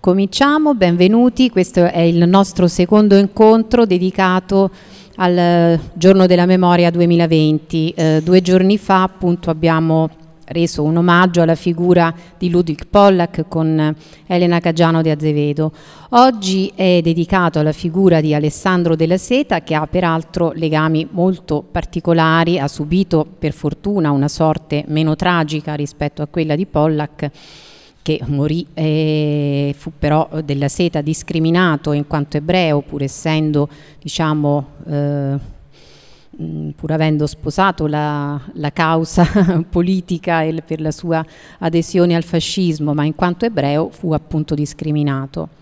Cominciamo, benvenuti, questo è il nostro secondo incontro dedicato al eh, giorno della memoria 2020. Eh, due giorni fa appunto abbiamo reso un omaggio alla figura di Ludwig Pollack con Elena Caggiano di Azevedo. Oggi è dedicato alla figura di Alessandro della Seta che ha peraltro legami molto particolari, ha subito per fortuna una sorte meno tragica rispetto a quella di Pollack che morì, eh, fu però della seta discriminato in quanto ebreo, pur essendo, diciamo, eh, mm, pur avendo sposato la, la causa politica e per la sua adesione al fascismo, ma in quanto ebreo fu appunto discriminato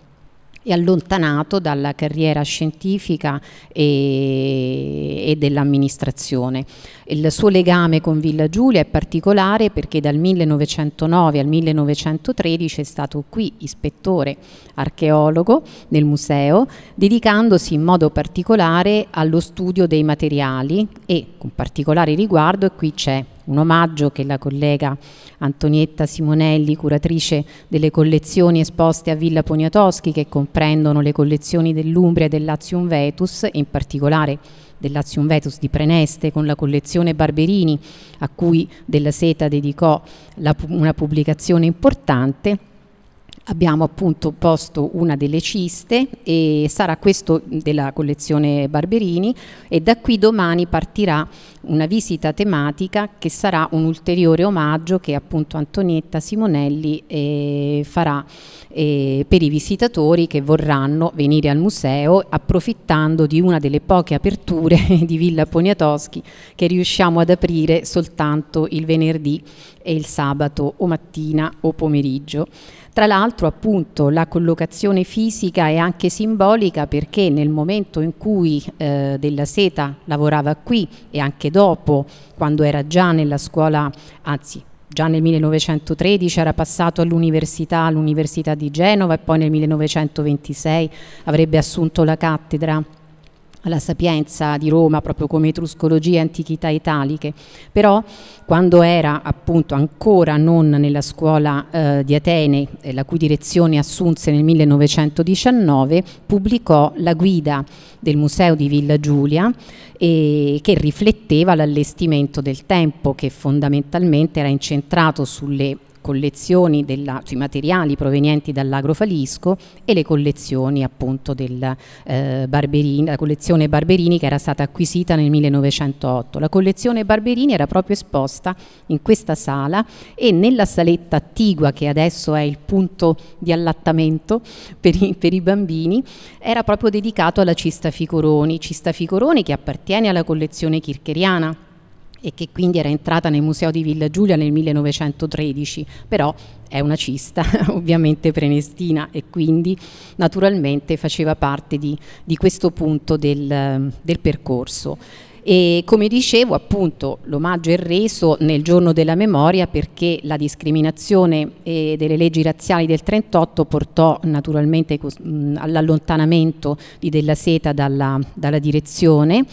e allontanato dalla carriera scientifica e, e dell'amministrazione. Il suo legame con Villa Giulia è particolare perché dal 1909 al 1913 è stato qui ispettore archeologo nel museo, dedicandosi in modo particolare allo studio dei materiali e con particolare riguardo, e qui c'è un omaggio che la collega Antonietta Simonelli, curatrice delle collezioni esposte a Villa Poniatowski, che comprendono le collezioni dell'Umbria e del Lazium Vetus, in particolare del Lazium Vetus di Preneste con la collezione Barberini, a cui della seta dedicò la, una pubblicazione importante, Abbiamo appunto posto una delle ciste e sarà questo della collezione Barberini e da qui domani partirà una visita tematica che sarà un ulteriore omaggio che appunto Antonietta Simonelli eh, farà eh, per i visitatori che vorranno venire al museo approfittando di una delle poche aperture di Villa Poniatoschi che riusciamo ad aprire soltanto il venerdì e il sabato o mattina o pomeriggio. Tra l'altro appunto la collocazione fisica è anche simbolica perché nel momento in cui eh, Della Seta lavorava qui e anche dopo, quando era già nella scuola, anzi già nel 1913 era passato all'università, all'Università di Genova e poi nel 1926 avrebbe assunto la cattedra alla Sapienza di Roma, proprio come Etruscologia e Antichità Italiche, però quando era appunto ancora non nella scuola eh, di Atene, eh, la cui direzione assunse nel 1919, pubblicò la guida del Museo di Villa Giulia eh, che rifletteva l'allestimento del tempo che fondamentalmente era incentrato sulle collezioni della, sui materiali provenienti dall'agrofalisco e le collezioni appunto della eh, Barberini, la collezione Barberini che era stata acquisita nel 1908. La collezione Barberini era proprio esposta in questa sala e nella saletta attigua che adesso è il punto di allattamento per i, per i bambini era proprio dedicato alla cista Ficoroni, cista Ficoroni che appartiene alla collezione chircheriana e che quindi era entrata nel Museo di Villa Giulia nel 1913, però è una cista ovviamente prenestina e quindi naturalmente faceva parte di, di questo punto del, del percorso. E come dicevo, appunto, l'omaggio è reso nel giorno della memoria perché la discriminazione eh, delle leggi razziali del 1938 portò naturalmente all'allontanamento di Della Seta dalla, dalla direzione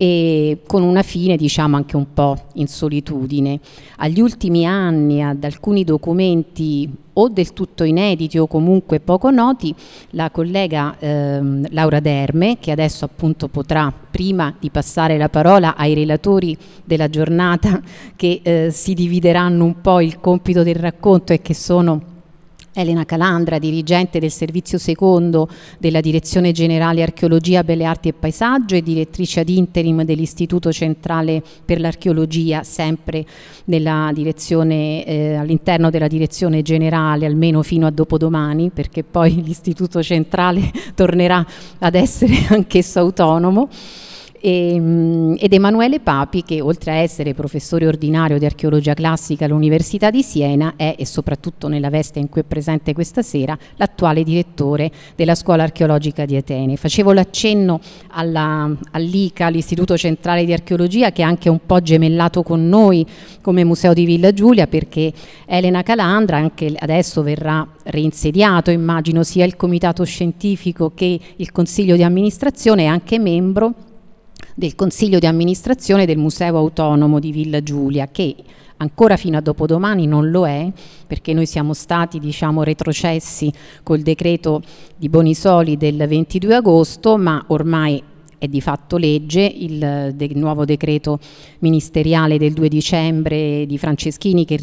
e con una fine diciamo anche un po' in solitudine. Agli ultimi anni, ad alcuni documenti o del tutto inediti o comunque poco noti, la collega ehm, Laura Derme, che adesso appunto potrà, prima di passare la parola ai relatori della giornata che eh, si divideranno un po' il compito del racconto e che sono Elena Calandra, dirigente del servizio secondo della Direzione Generale Archeologia, Belle Arti e Paesaggio e direttrice ad interim dell'Istituto Centrale per l'Archeologia, sempre eh, all'interno della Direzione Generale, almeno fino a dopodomani, perché poi l'Istituto Centrale tornerà ad essere anch'esso autonomo e, ehm, ed Emanuele Papi che oltre a essere professore ordinario di archeologia classica all'Università di Siena è e soprattutto nella veste in cui è presente questa sera l'attuale direttore della scuola archeologica di Atene. Facevo l'accenno all'ICA, all all'Istituto Centrale di Archeologia che è anche un po' gemellato con noi come Museo di Villa Giulia perché Elena Calandra anche adesso verrà reinsediato immagino sia il comitato scientifico che il consiglio di amministrazione è anche membro del Consiglio di amministrazione del Museo Autonomo di Villa Giulia che ancora fino a dopodomani non lo è perché noi siamo stati diciamo, retrocessi col decreto di Bonisoli del 22 agosto ma ormai è di fatto legge, il de nuovo decreto ministeriale del 2 dicembre di Franceschini che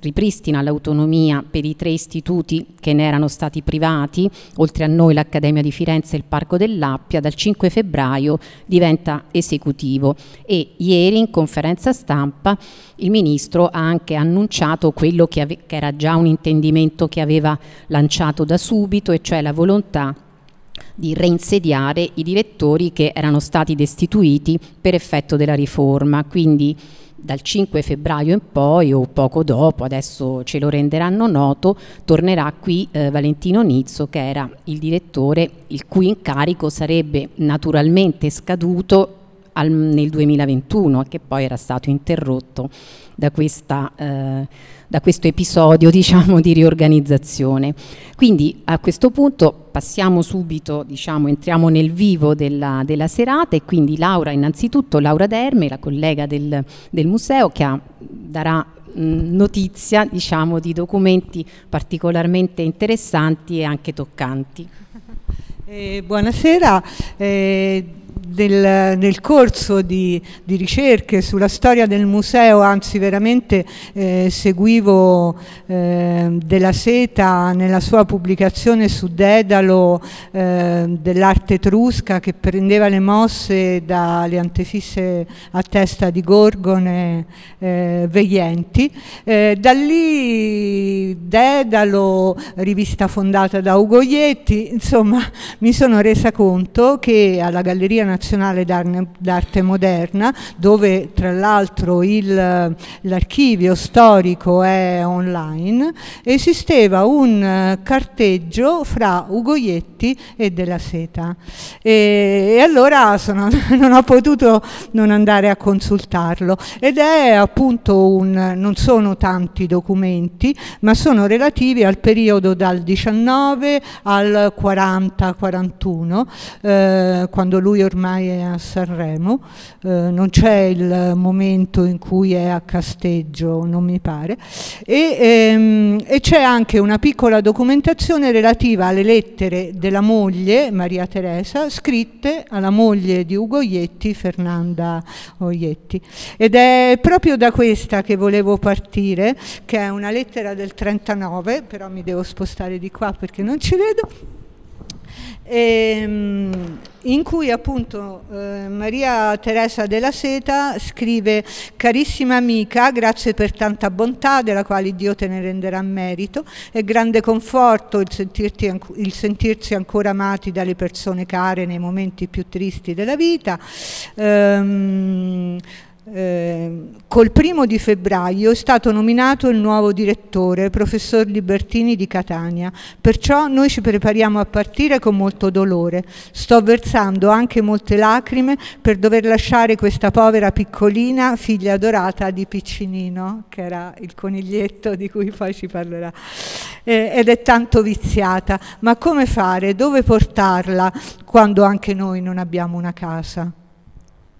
ripristina l'autonomia per i tre istituti che ne erano stati privati, oltre a noi l'Accademia di Firenze e il Parco dell'Appia, dal 5 febbraio diventa esecutivo e ieri in conferenza stampa il Ministro ha anche annunciato quello che, che era già un intendimento che aveva lanciato da subito, e cioè la volontà di reinsediare i direttori che erano stati destituiti per effetto della riforma, quindi dal 5 febbraio in poi o poco dopo, adesso ce lo renderanno noto, tornerà qui eh, Valentino Nizzo che era il direttore il cui incarico sarebbe naturalmente scaduto al, nel 2021 che poi era stato interrotto da questa eh, da questo episodio diciamo, di riorganizzazione. Quindi a questo punto passiamo subito, diciamo, entriamo nel vivo della, della, serata e quindi Laura, innanzitutto Laura Derme, la collega del, del museo che ha, darà notizia diciamo, di documenti particolarmente interessanti e anche toccanti. Eh, buonasera, eh, del, nel corso di, di, ricerche sulla storia del museo, anzi veramente eh, seguivo eh, della seta nella sua pubblicazione su Dedalo eh, dell'arte etrusca che prendeva le mosse dalle antefisse a testa di gorgone eh, veglienti. Eh, da lì Dedalo, rivista fondata da Ugoietti, insomma mi sono resa conto che alla Galleria Nazionale d'Arte Moderna, dove tra l'altro l'archivio storico è online, esisteva un eh, carteggio fra Ugoietti e Della Seta. E, e allora sono, non ho potuto non andare a consultarlo. Ed è appunto un, non sono tanti documenti, ma sono relativi al periodo dal 19 al 40-41, eh, quando lui ormai ormai è a Sanremo, eh, non c'è il momento in cui è a Casteggio, non mi pare, e, ehm, e c'è anche una piccola documentazione relativa alle lettere della moglie Maria Teresa, scritte alla moglie di Ugo Ietti, Fernanda Oietti. Ed è proprio da questa che volevo partire, che è una lettera del 39, però mi devo spostare di qua perché non ci vedo ehm, in cui appunto eh, Maria Teresa della Seta scrive Carissima amica, grazie per tanta bontà della quale Dio te ne renderà merito, è grande conforto il, sentirti, il sentirsi ancora amati dalle persone care nei momenti più tristi della vita. Ehm, Ehm, col primo di febbraio è stato nominato il nuovo direttore, professor Libertini di Catania, perciò noi ci prepariamo a partire con molto dolore. Sto versando anche molte lacrime per dover lasciare questa povera piccolina, figlia adorata di Piccinino, che era il coniglietto di cui poi ci parlerà, eh, ed è tanto viziata. Ma come fare? Dove portarla quando anche noi non abbiamo una casa?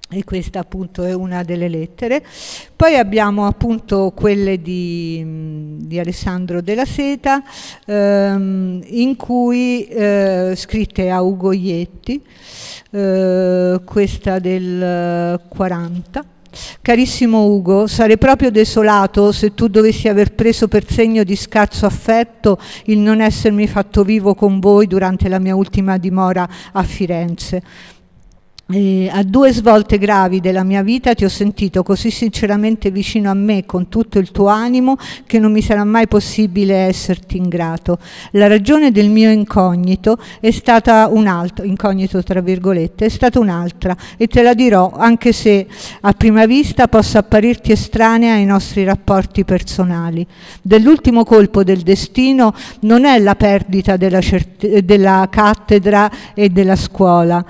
e questa appunto è una delle lettere. Poi abbiamo appunto quelle di, di Alessandro della Seta, ehm, in cui, eh, scritte a Ugo Ietti, eh, questa del 40. Eh, Carissimo Ugo, sarei proprio desolato se tu dovessi aver preso per segno di scarso affetto il non essermi fatto vivo con voi durante la mia ultima dimora a Firenze. Eh, a due svolte gravi della mia vita ti ho sentito così sinceramente vicino a me con tutto il tuo animo che non mi sarà mai possibile esserti ingrato. La ragione del mio incognito è stata un'altra, incognito tra virgolette, è stata un'altra e te la dirò anche se a prima vista possa apparirti estranea ai nostri rapporti personali. Dell'ultimo colpo del destino non è la perdita della, della cattedra e della scuola,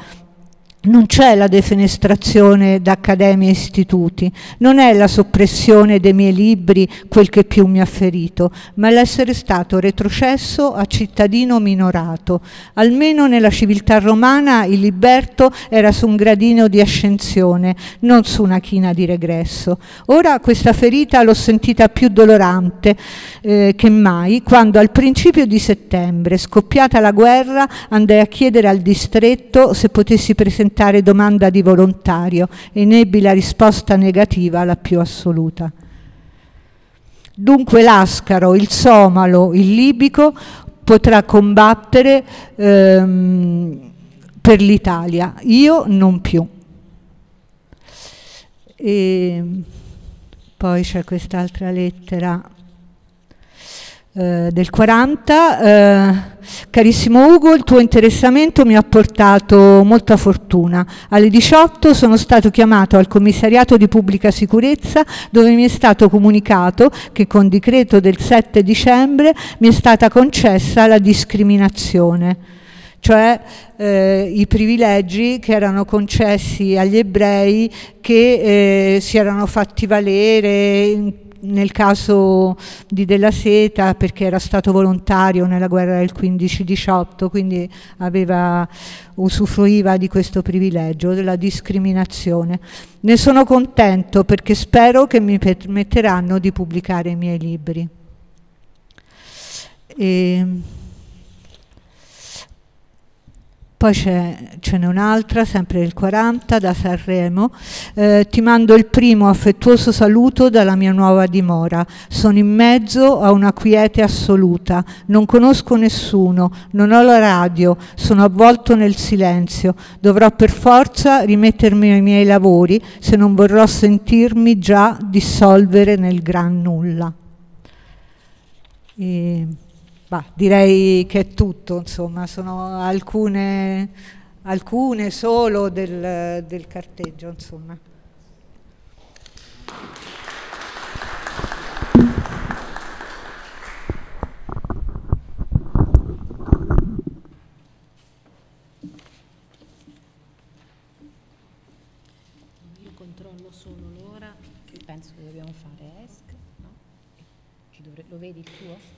non c'è la defenestrazione da accademie e istituti, non è la soppressione dei miei libri quel che più mi ha ferito, ma l'essere stato retrocesso a cittadino minorato. Almeno nella civiltà romana il liberto era su un gradino di ascensione, non su una china di regresso. Ora questa ferita l'ho sentita più dolorante eh, che mai quando al principio di settembre, scoppiata la guerra, andai a chiedere al distretto se potessi presentare presentare domanda di volontario e nebbi la risposta negativa la più assoluta. Dunque l'ascaro, il somalo, il libico potrà combattere ehm, per l'Italia, io non più. E poi c'è quest'altra lettera eh, del 40. Eh, carissimo Ugo, il tuo interessamento mi ha portato molta fortuna. Alle 18 sono stato chiamato al commissariato di pubblica sicurezza dove mi è stato comunicato che con decreto del 7 dicembre mi è stata concessa la discriminazione cioè eh, i privilegi che erano concessi agli ebrei che eh, si erano fatti valere in nel caso di Della Seta perché era stato volontario nella guerra del 15-18, quindi aveva, usufruiva di questo privilegio, della discriminazione. Ne sono contento perché spero che mi permetteranno di pubblicare i miei libri. E ehm, poi ce n'è un'altra, sempre del 40, da Sanremo. Eh, ti mando il primo affettuoso saluto dalla mia nuova dimora. Sono in mezzo a una quiete assoluta. Non conosco nessuno, non ho la radio, sono avvolto nel silenzio. Dovrò per forza rimettermi ai miei lavori se non vorrò sentirmi già dissolvere nel gran nulla. E Bah, direi che è tutto, insomma, sono alcune, alcune solo del, del carteggio. Insomma. Io controllo solo l'ora penso che dobbiamo fare ESC, no? lo vedi il tuo?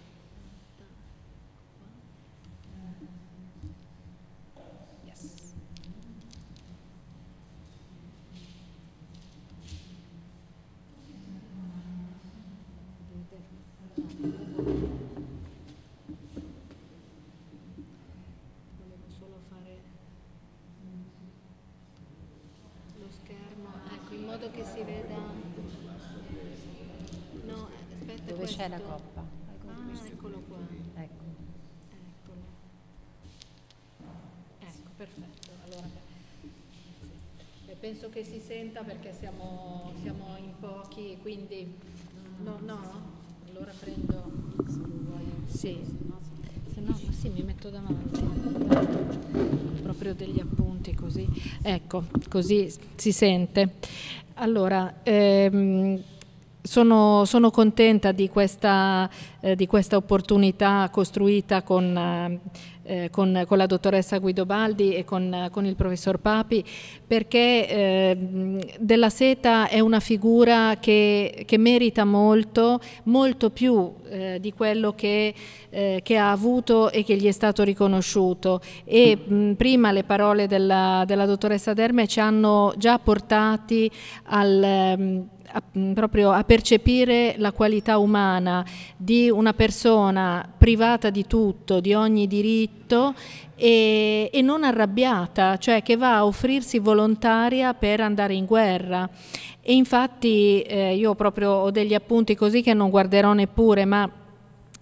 c'è la coppa. Ah, eccolo qua. Ecco. Eccolo. Ecco, perfetto. Allora, penso che si senta perché siamo, siamo in pochi quindi... Mm, no, no? Allora prendo... Se Sì. Se no, ma sì, mi metto davanti. Proprio degli appunti così. Ecco, così si sente. Allora... Ehm, sono, sono, contenta di questa, eh, di questa opportunità costruita con, eh, eh, con, con, la dottoressa Guido Baldi e con, con il professor Papi perché eh, Della Seta è una figura che, che merita molto, molto più eh, di quello che, eh, che, ha avuto e che gli è stato riconosciuto e mh, prima le parole della, della, dottoressa Derme ci hanno già portati al... Mh, ehm, a, mm, proprio a percepire la qualità umana di una persona privata di tutto, di ogni diritto e, e, non arrabbiata, cioè che va a offrirsi volontaria per andare in guerra. E infatti eh, io proprio ho degli appunti così che non guarderò neppure, ma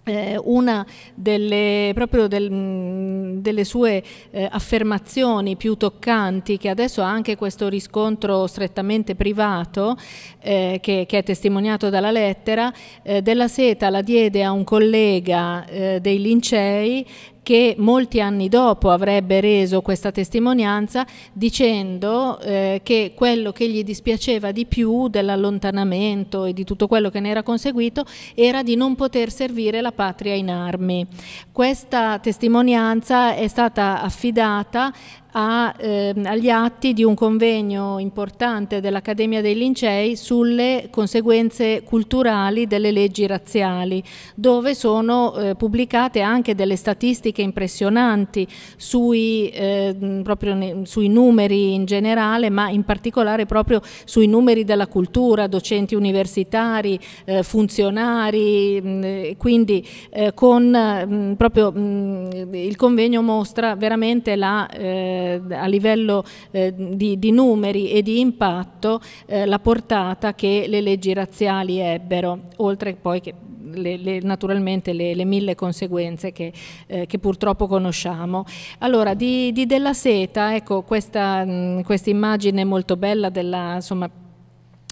eh, una delle, del, mm, delle sue eh, affermazioni più toccanti, che adesso ha anche questo riscontro strettamente privato, eh, che, che, è testimoniato dalla lettera, eh, della seta la diede a un collega eh, dei Lincei che molti anni dopo avrebbe reso questa testimonianza dicendo eh, che quello che gli dispiaceva di più dell'allontanamento e di tutto quello che ne era conseguito era di non poter servire la patria in armi. Questa testimonianza è stata affidata a, eh, agli atti di un convegno importante dell'Accademia dei Lincei sulle conseguenze culturali delle leggi razziali, dove sono eh, pubblicate anche delle statistiche impressionanti sui, eh, ne, sui, numeri in generale, ma in particolare proprio sui numeri della cultura, docenti universitari, eh, funzionari, mh, mm, quindi eh, con mh, mm, proprio mh, mm, il convegno mostra veramente la eh, eh, a livello eh, di, di, numeri e di impatto eh, la portata che le leggi razziali ebbero, oltre poi che le, le, naturalmente le, le, mille conseguenze che, eh, che, purtroppo conosciamo. Allora, di, di Della Seta, ecco questa mh, immagine molto bella della, insomma,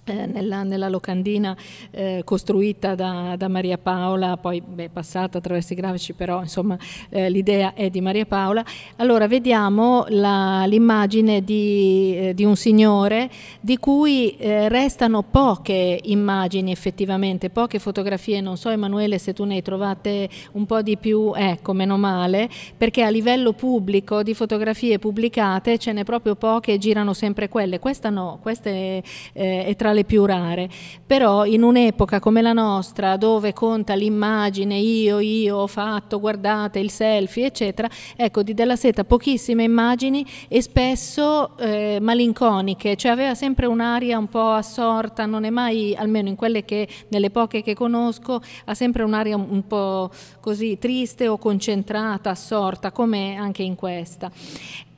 eh, nella, nella, locandina eh, costruita da, da, Maria Paola, poi beh, passata attraverso i grafici, però insomma eh, l'idea è di Maria Paola. Allora vediamo l'immagine di, eh, di, un signore di cui eh, restano poche immagini effettivamente, poche fotografie, non so Emanuele se tu ne hai trovate un po' di più, ecco meno male, perché a livello pubblico di fotografie pubblicate ce n'è proprio poche e girano sempre quelle, questa no, questa è, eh, è tra le più rare, però in un'epoca come la nostra dove conta l'immagine, io, io ho fatto, guardate il selfie, eccetera, ecco di Della Seta pochissime immagini e spesso eh, malinconiche, cioè aveva sempre un'aria un po' assorta, non è mai, almeno in quelle che, nelle poche che conosco, ha sempre un'aria un po' così triste o concentrata, assorta, come anche in questa.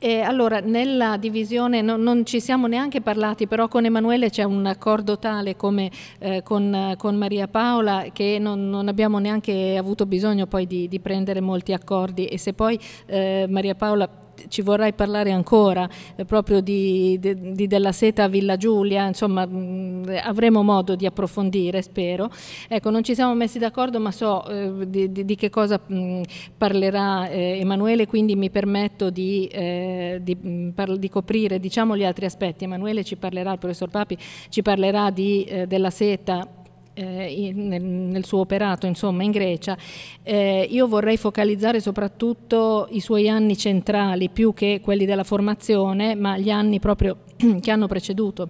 Eh, allora, nella divisione no, non ci siamo neanche parlati, però con Emanuele c'è un accordo tale come eh, con, con, Maria Paola che non, non, abbiamo neanche avuto bisogno poi di, di prendere molti accordi e se poi eh, Maria Paola ci vorrai parlare ancora eh, proprio di, de, di, Della Seta a Villa Giulia, insomma mh, mm, avremo modo di approfondire spero. Ecco, non ci siamo messi d'accordo ma so eh, di, di, di, che cosa mh, mm, parlerà eh, Emanuele, quindi mi permetto di, eh, mm, par coprire diciamo, gli altri aspetti. Emanuele ci parlerà, il professor Papi ci parlerà di, eh, Della Seta eh, nel, nel, suo operato insomma, in Grecia, eh, io vorrei focalizzare soprattutto i suoi anni centrali più che quelli della formazione, ma gli anni proprio che hanno preceduto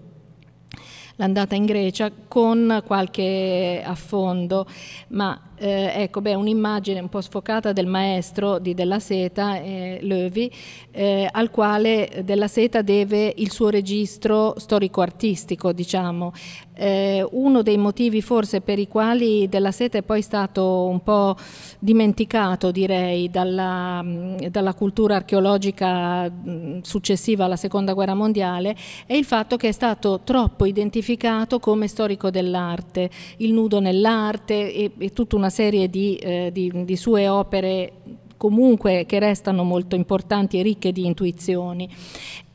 l'andata in Grecia con qualche affondo, ma eh, ecco, beh, un'immagine un po' sfocata del maestro di Della Seta, eh, Löwy, eh, al quale Della Seta deve il suo registro storico-artistico, diciamo. Eh, uno dei motivi forse per i quali Della Seta è poi stato un po' dimenticato, direi, dalla, dalla cultura archeologica successiva alla Seconda Guerra Mondiale, è il fatto che è stato troppo identificato come storico dell'arte, il nudo nell'arte e, e tutta una una serie di, eh, di, di sue opere comunque che restano molto importanti e ricche di intuizioni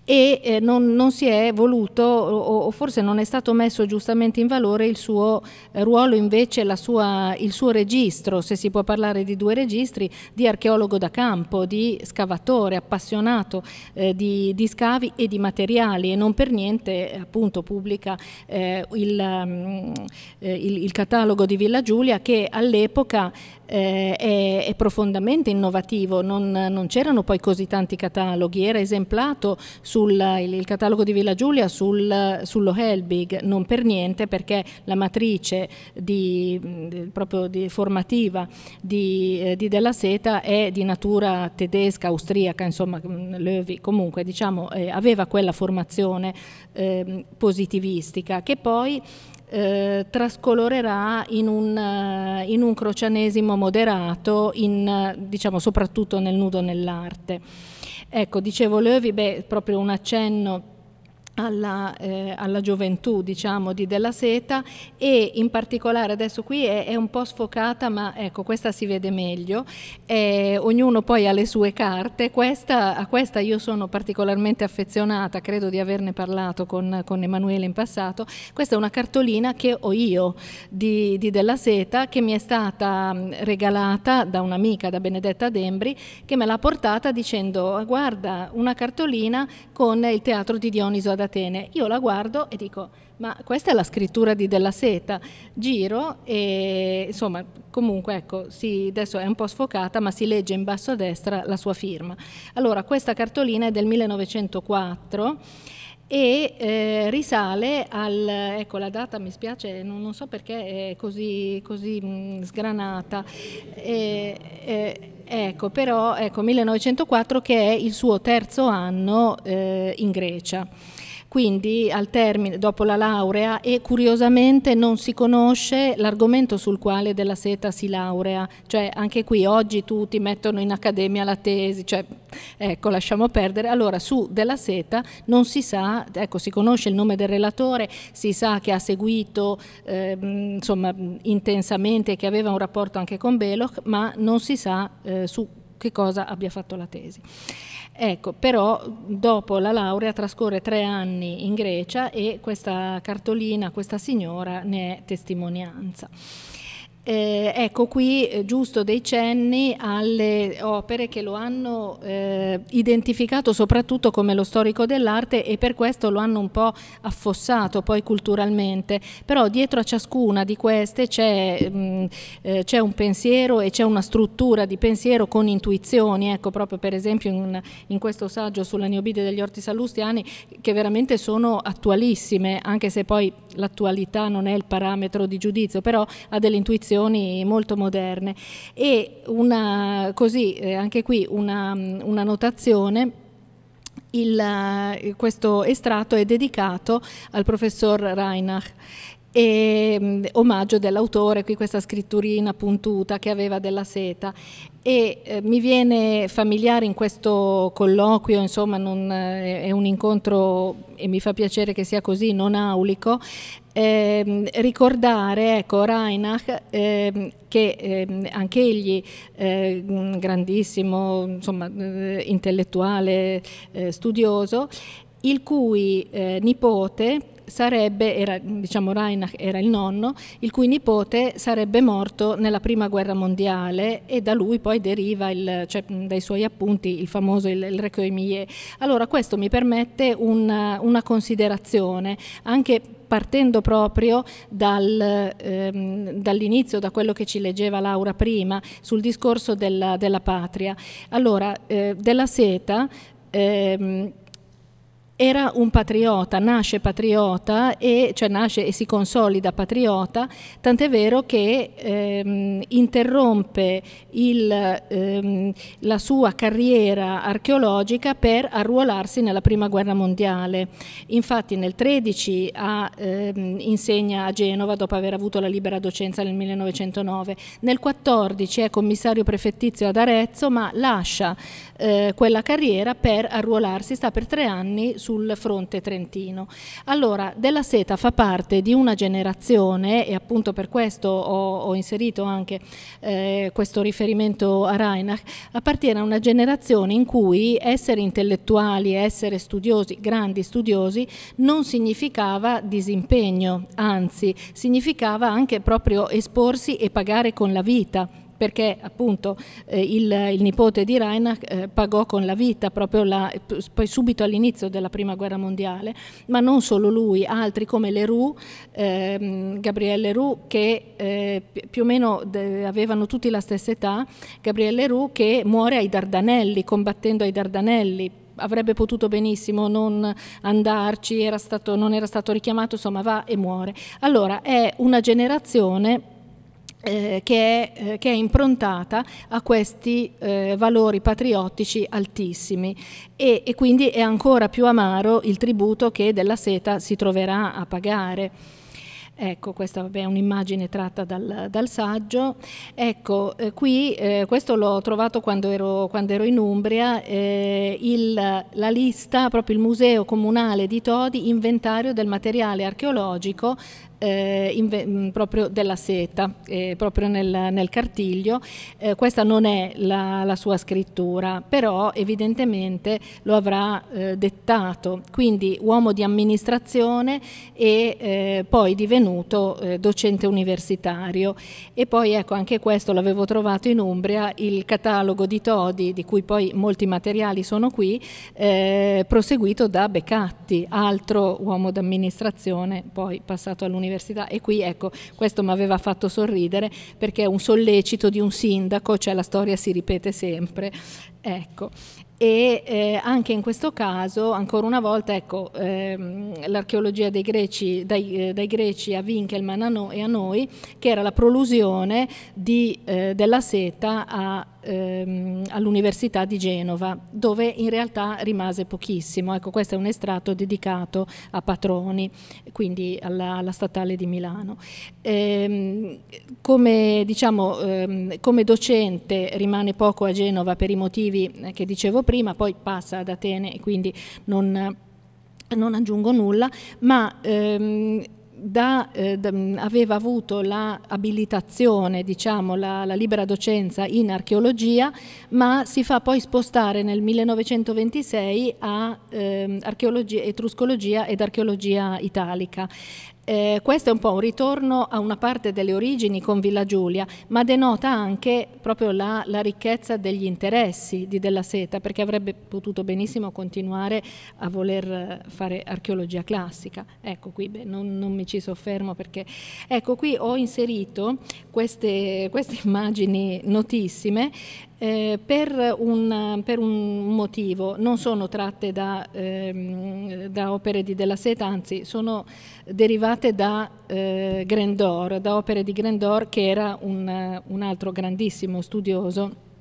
e eh, non, non, si è voluto o, o, forse non è stato messo giustamente in valore il suo eh, ruolo invece, sua, il suo registro, se si può parlare di due registri, di archeologo da campo, di scavatore appassionato eh, di, di, scavi e di materiali e non per niente appunto pubblica eh, il, mm, eh, il, il catalogo di Villa Giulia che all'epoca eh, è, è, profondamente innovativo, non, non c'erano poi così tanti cataloghi, era esemplato sul, il, il, catalogo di Villa Giulia sul, sullo Helbig, non per niente perché la matrice di, di, proprio di formativa di, eh, di, Della Seta è di natura tedesca, austriaca, insomma mm, Löwy comunque diciamo eh, aveva quella formazione eh, positivistica che poi eh, trascolorerà in un, eh, in un, crocianesimo moderato, in, eh, diciamo, soprattutto nel nudo nell'arte. Ecco, dicevo Levi, beh, proprio un accenno alla, eh, alla, gioventù diciamo di Della Seta e in particolare adesso qui è, è un po' sfocata ma ecco questa si vede meglio eh, ognuno poi ha le sue carte questa, a questa io sono particolarmente affezionata credo di averne parlato con, con Emanuele in passato questa è una cartolina che ho io di, di Della Seta che mi è stata mm, regalata da un'amica da Benedetta Dembri che me l'ha portata dicendo ah, guarda una cartolina con il teatro di Dioniso ad Atene. Io la guardo e dico, ma questa è la scrittura di Della Seta. Giro e insomma, comunque ecco, si, adesso è un po' sfocata, ma si legge in basso a destra la sua firma. Allora, questa cartolina è del 1904 e eh, risale al, ecco la data mi spiace, non, non so perché è così, così mh, mm, sgranata, e, eh, ecco però ecco 1904 che è il suo terzo anno eh, in Grecia quindi al termine, dopo la laurea e curiosamente non si conosce l'argomento sul quale della seta si laurea, cioè anche qui oggi tutti mettono in accademia la tesi, cioè ecco lasciamo perdere, allora su della seta non si sa, ecco si conosce il nome del relatore, si sa che ha seguito eh, insomma intensamente e che aveva un rapporto anche con Beloch, ma non si sa eh, su che cosa abbia fatto la tesi. Ecco, però dopo la laurea trascorre tre anni in Grecia e questa cartolina, questa signora ne è testimonianza. Eh, ecco qui eh, giusto dei cenni alle opere che lo hanno eh, identificato soprattutto come lo storico dell'arte e per questo lo hanno un po' affossato poi culturalmente, però dietro a ciascuna di queste c'è, mm, eh, un pensiero e c'è una struttura di pensiero con intuizioni, ecco proprio per esempio in, in questo saggio sulla niobide degli orti Salustiani che veramente sono attualissime, anche se poi l'attualità non è il parametro di giudizio, però ha delle intuizioni soluzioni molto moderne. E una, così, eh, anche qui una, mm, una notazione. Il, eh, questo estratto è dedicato al professor Reinach e um, omaggio dell'autore, qui questa scritturina puntuta che aveva della seta e eh, mi viene familiare in questo colloquio, insomma non, eh, è un incontro e mi fa piacere che sia così, non aulico, eh, ricordare ecco, Reinach eh, che eh, anche egli, ehm, grandissimo insomma, eh, intellettuale, eh, studioso, il cui eh, nipote sarebbe, era, diciamo Reinach era il nonno, il cui nipote sarebbe morto nella prima guerra mondiale e da lui poi deriva, il, cioè, dai suoi appunti, il famoso il, il Requiem Allora questo mi permette una, una considerazione, anche partendo proprio dal, ehm, dall'inizio, da quello che ci leggeva Laura prima, sul discorso della, della patria. Allora, eh, della seta... Ehm, era un patriota, nasce patriota e, cioè nasce e si consolida patriota, tant'è vero che ehm, interrompe il, ehm, la sua carriera archeologica per arruolarsi nella Prima Guerra Mondiale. Infatti nel 13 ha, ehm, insegna a Genova dopo aver avuto la libera docenza nel 1909, nel 14 è commissario prefettizio ad Arezzo ma lascia eh, quella carriera per arruolarsi, sta per tre anni sul fronte trentino. Allora, Della Seta fa parte di una generazione e appunto per questo ho, ho inserito anche eh, questo riferimento a Reinach, appartiene a una generazione in cui essere intellettuali, essere studiosi, grandi studiosi, non significava disimpegno, anzi significava anche proprio esporsi e pagare con la vita perché appunto eh, il, il, nipote di Reinach eh, pagò con la vita proprio la, poi subito all'inizio della prima guerra mondiale, ma non solo lui, altri come Leroux, ehm, Gabriele Leroux che eh, più o meno avevano tutti la stessa età, Gabriele Leroux che muore ai Dardanelli, combattendo ai Dardanelli avrebbe potuto benissimo non andarci, era stato, non era stato richiamato, insomma va e muore. Allora è una generazione eh, che, è, eh, che, è, improntata a questi eh, valori patriottici altissimi e, e, quindi è ancora più amaro il tributo che della seta si troverà a pagare. Ecco, questa vabbè, è un'immagine tratta dal, dal, saggio. Ecco, eh, qui, questo l'ho trovato quando ero, quando ero in Umbria, il, la lista, proprio il Museo Comunale di Todi, inventario del materiale archeologico eh, mm, proprio della seta, eh, proprio nel, nel cartiglio. Eh, questa non è la, la, sua scrittura, però evidentemente lo avrà eh, dettato, quindi uomo di amministrazione e eh, poi divenuto eh, docente universitario. E poi ecco anche questo l'avevo trovato in Umbria, il catalogo di Todi, di cui poi molti materiali sono qui, proseguito da Beccatti, altro uomo d'amministrazione, poi passato all'università all'università e qui ecco questo mi aveva fatto sorridere perché è un sollecito di un sindaco, cioè la storia si ripete sempre. Ecco e eh, anche in questo caso, ancora una volta, ecco, ehm, l'archeologia dei greci, dai, eh, dai, greci a Winkelmann a no, e a noi, che era la prolusione di, eh, della seta a ehm, all'Università di Genova, dove in realtà rimase pochissimo. Ecco, questo è un estratto dedicato a Patroni, quindi alla, alla Statale di Milano. Ehm, come, diciamo, ehm, come docente rimane poco a Genova per i motivi eh, che dicevo prima, poi passa ad Atene e quindi non non aggiungo nulla, ma ehm, da, eh, da, aveva avuto l'abilitazione, la diciamo, la, la, libera docenza in archeologia, ma si fa poi spostare nel 1926 a eh, archeologia, etruscologia ed archeologia italica. Eh, questo è un po' un ritorno a una parte delle origini con Villa Giulia, ma denota anche proprio la, la ricchezza degli interessi di Della Seta, perché avrebbe potuto benissimo continuare a voler eh, fare archeologia classica. Ecco qui, beh, non, non, mi ci soffermo perché... Ecco qui ho inserito queste, queste immagini notissime eh, per, un, per, un, motivo, non sono tratte da, ehm, da opere di Della Seta, anzi sono derivate da eh, Grandor, da opere di Grandor che era un, un altro grandissimo studioso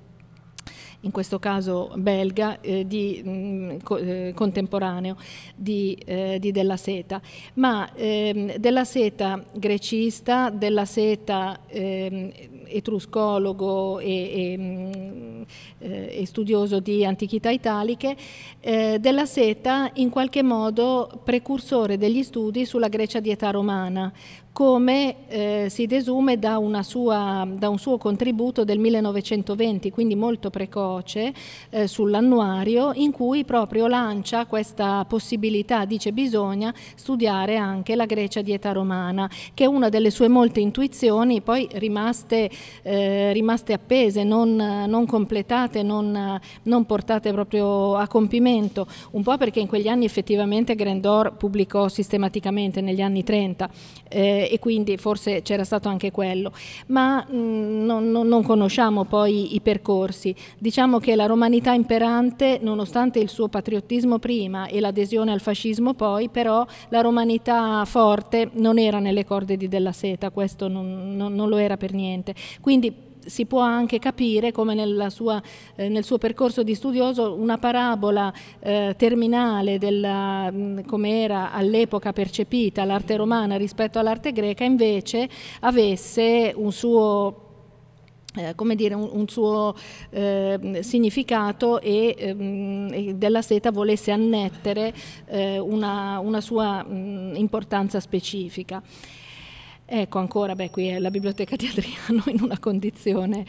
in questo caso belga, eh, di, mh, mm, co eh, contemporaneo di, eh, di, Della Seta, ma ehm, Della Seta grecista, Della Seta ehm, etruscologo e, e, mm, eh, e, studioso di antichità italiche, eh, della seta in qualche modo precursore degli studi sulla Grecia di età romana, come eh, si desume da, sua, da, un suo contributo del 1920, quindi molto precoce, eh, sull'annuario, in cui proprio lancia questa possibilità, dice bisogna studiare anche la Grecia di età romana, che è una delle sue molte intuizioni poi rimaste eh, rimaste appese, non, non completate, non, non, portate proprio a compimento, un po' perché in quegli anni effettivamente Grandor pubblicò sistematicamente negli anni 30 eh, e quindi forse c'era stato anche quello, ma mh, mm, non, non conosciamo poi i percorsi. Diciamo che la romanità imperante, nonostante il suo patriottismo prima e l'adesione al fascismo poi, però la romanità forte non era nelle corde di Della Seta, questo non, non, non, lo era per niente. Quindi si può anche capire come sua, eh, nel suo percorso di studioso una parabola eh, terminale della, mm, come era all'epoca percepita l'arte romana rispetto all'arte greca invece avesse un suo eh, come dire, un, un suo eh, significato e, ehm, della seta volesse annettere eh, una, una, sua mh, mm, importanza specifica. Ecco ancora, beh qui è la biblioteca di Adriano in una condizione.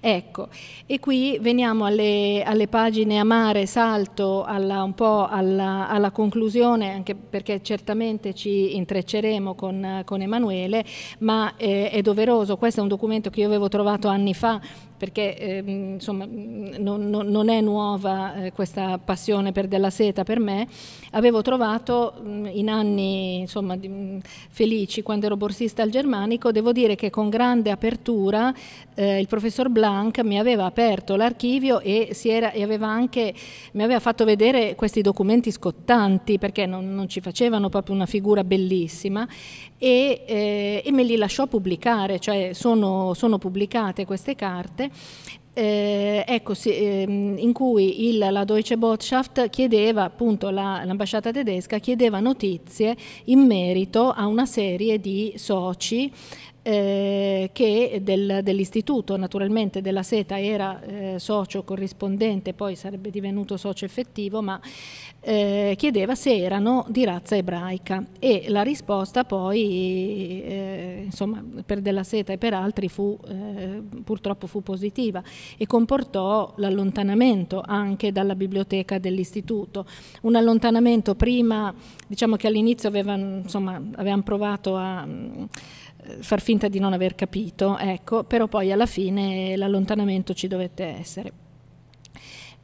Ecco, e qui veniamo alle, alle pagine amare, salto alla, un po' alla, alla, conclusione, anche perché certamente ci intrecceremo con, con Emanuele, ma eh, è doveroso, questo è un documento che io avevo trovato anni fa perché ehm, insomma, non, non, non, è nuova eh, questa passione per della seta per me, avevo trovato mh, in anni insomma, di, mh, felici quando ero borsista al Germanico, devo dire che con grande apertura eh, il professor Blanc mi aveva aperto l'archivio e, era, e aveva anche, mi aveva fatto vedere questi documenti scottanti perché non, non ci facevano proprio una figura bellissima e, eh, e me li lasciò pubblicare, cioè sono, sono pubblicate queste carte eh, ecco, sì, ehm, in cui il, la Deutsche Botschaft chiedeva, appunto la, l'ambasciata tedesca chiedeva notizie in merito a una serie di soci eh, che del, dell'istituto naturalmente della seta era eh, socio corrispondente, poi sarebbe divenuto socio effettivo, ma eh, chiedeva se erano di razza ebraica e la risposta poi eh, insomma, per della seta e per altri fu, eh, purtroppo fu positiva e comportò l'allontanamento anche dalla biblioteca dell'istituto, un allontanamento prima diciamo che all'inizio avevano, avevano provato a far finta di non aver capito, ecco, però poi alla fine l'allontanamento ci dovette essere.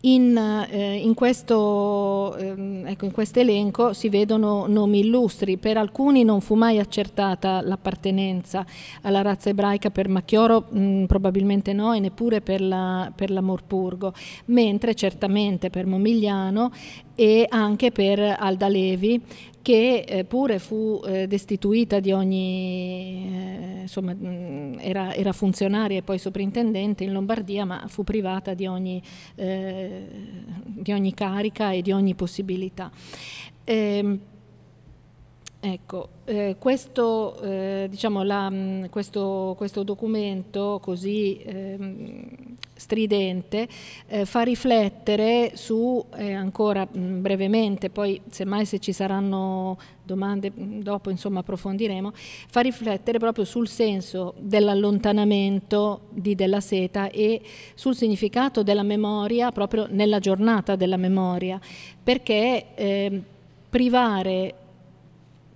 In, eh, in, questo, ehm, ecco, in questo elenco si vedono nomi illustri, per alcuni non fu mai accertata l'appartenenza alla razza ebraica per Macchioro, mh, mm, probabilmente no, e neppure per la, per la mentre certamente per Momigliano e anche per Alda Levi che eh, pure fu eh, destituita di ogni, eh, insomma era, era, funzionaria e poi soprintendente in Lombardia, ma fu privata di ogni, eh, di ogni carica e di ogni possibilità. Eh, Ecco, eh, questo, eh, diciamo, la, mm, questo, questo, documento così ehm, eh, stridente fa riflettere su, eh, ancora mh, mm, brevemente, poi semmai se ci saranno domande mm, dopo insomma, approfondiremo, fa riflettere proprio sul senso dell'allontanamento di Della Seta e sul significato della memoria proprio nella giornata della memoria, perché ehm, privare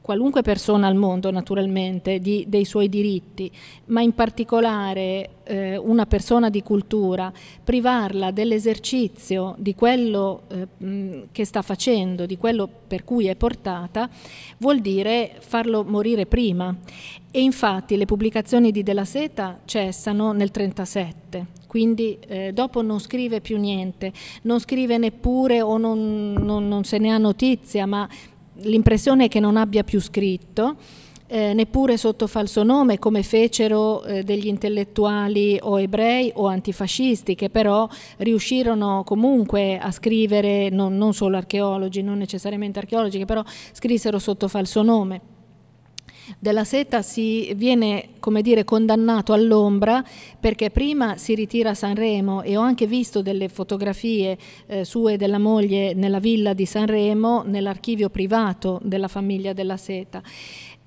qualunque persona al mondo naturalmente di, dei suoi diritti, ma in particolare eh, una persona di cultura, privarla dell'esercizio di quello eh, che sta facendo, di quello per cui è portata, vuol dire farlo morire prima. E infatti le pubblicazioni di Della Seta cessano nel 1937, quindi eh, dopo non scrive più niente, non scrive neppure o non, non, non se ne ha notizia, ma l'impressione è che non abbia più scritto, eh, neppure sotto falso nome, come fecero eh, degli intellettuali o ebrei o antifascisti, che però riuscirono comunque a scrivere, non, non solo archeologi, non necessariamente archeologi, che però scrissero sotto falso nome. Della Seta si viene, come dire, condannato all'ombra perché prima si ritira a Sanremo e ho anche visto delle fotografie eh, sue della moglie nella villa di Sanremo, nell'archivio privato della famiglia della Seta.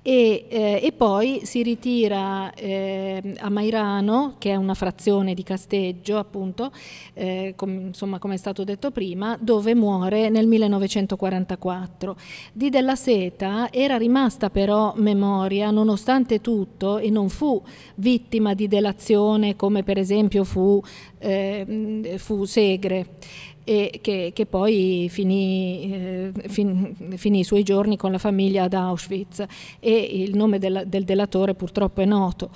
E, eh, e, poi si ritira eh, a Mairano, che è una frazione di Casteggio, appunto, eh, com, insomma, come è stato detto prima, dove muore nel 1944. Di Della Seta era rimasta però memoria, nonostante tutto, e non fu vittima di delazione come per esempio fu, eh, fu Segre e che, che poi finì, eh, fin, finì, i suoi giorni con la famiglia ad Auschwitz e il nome del, del delatore purtroppo è noto.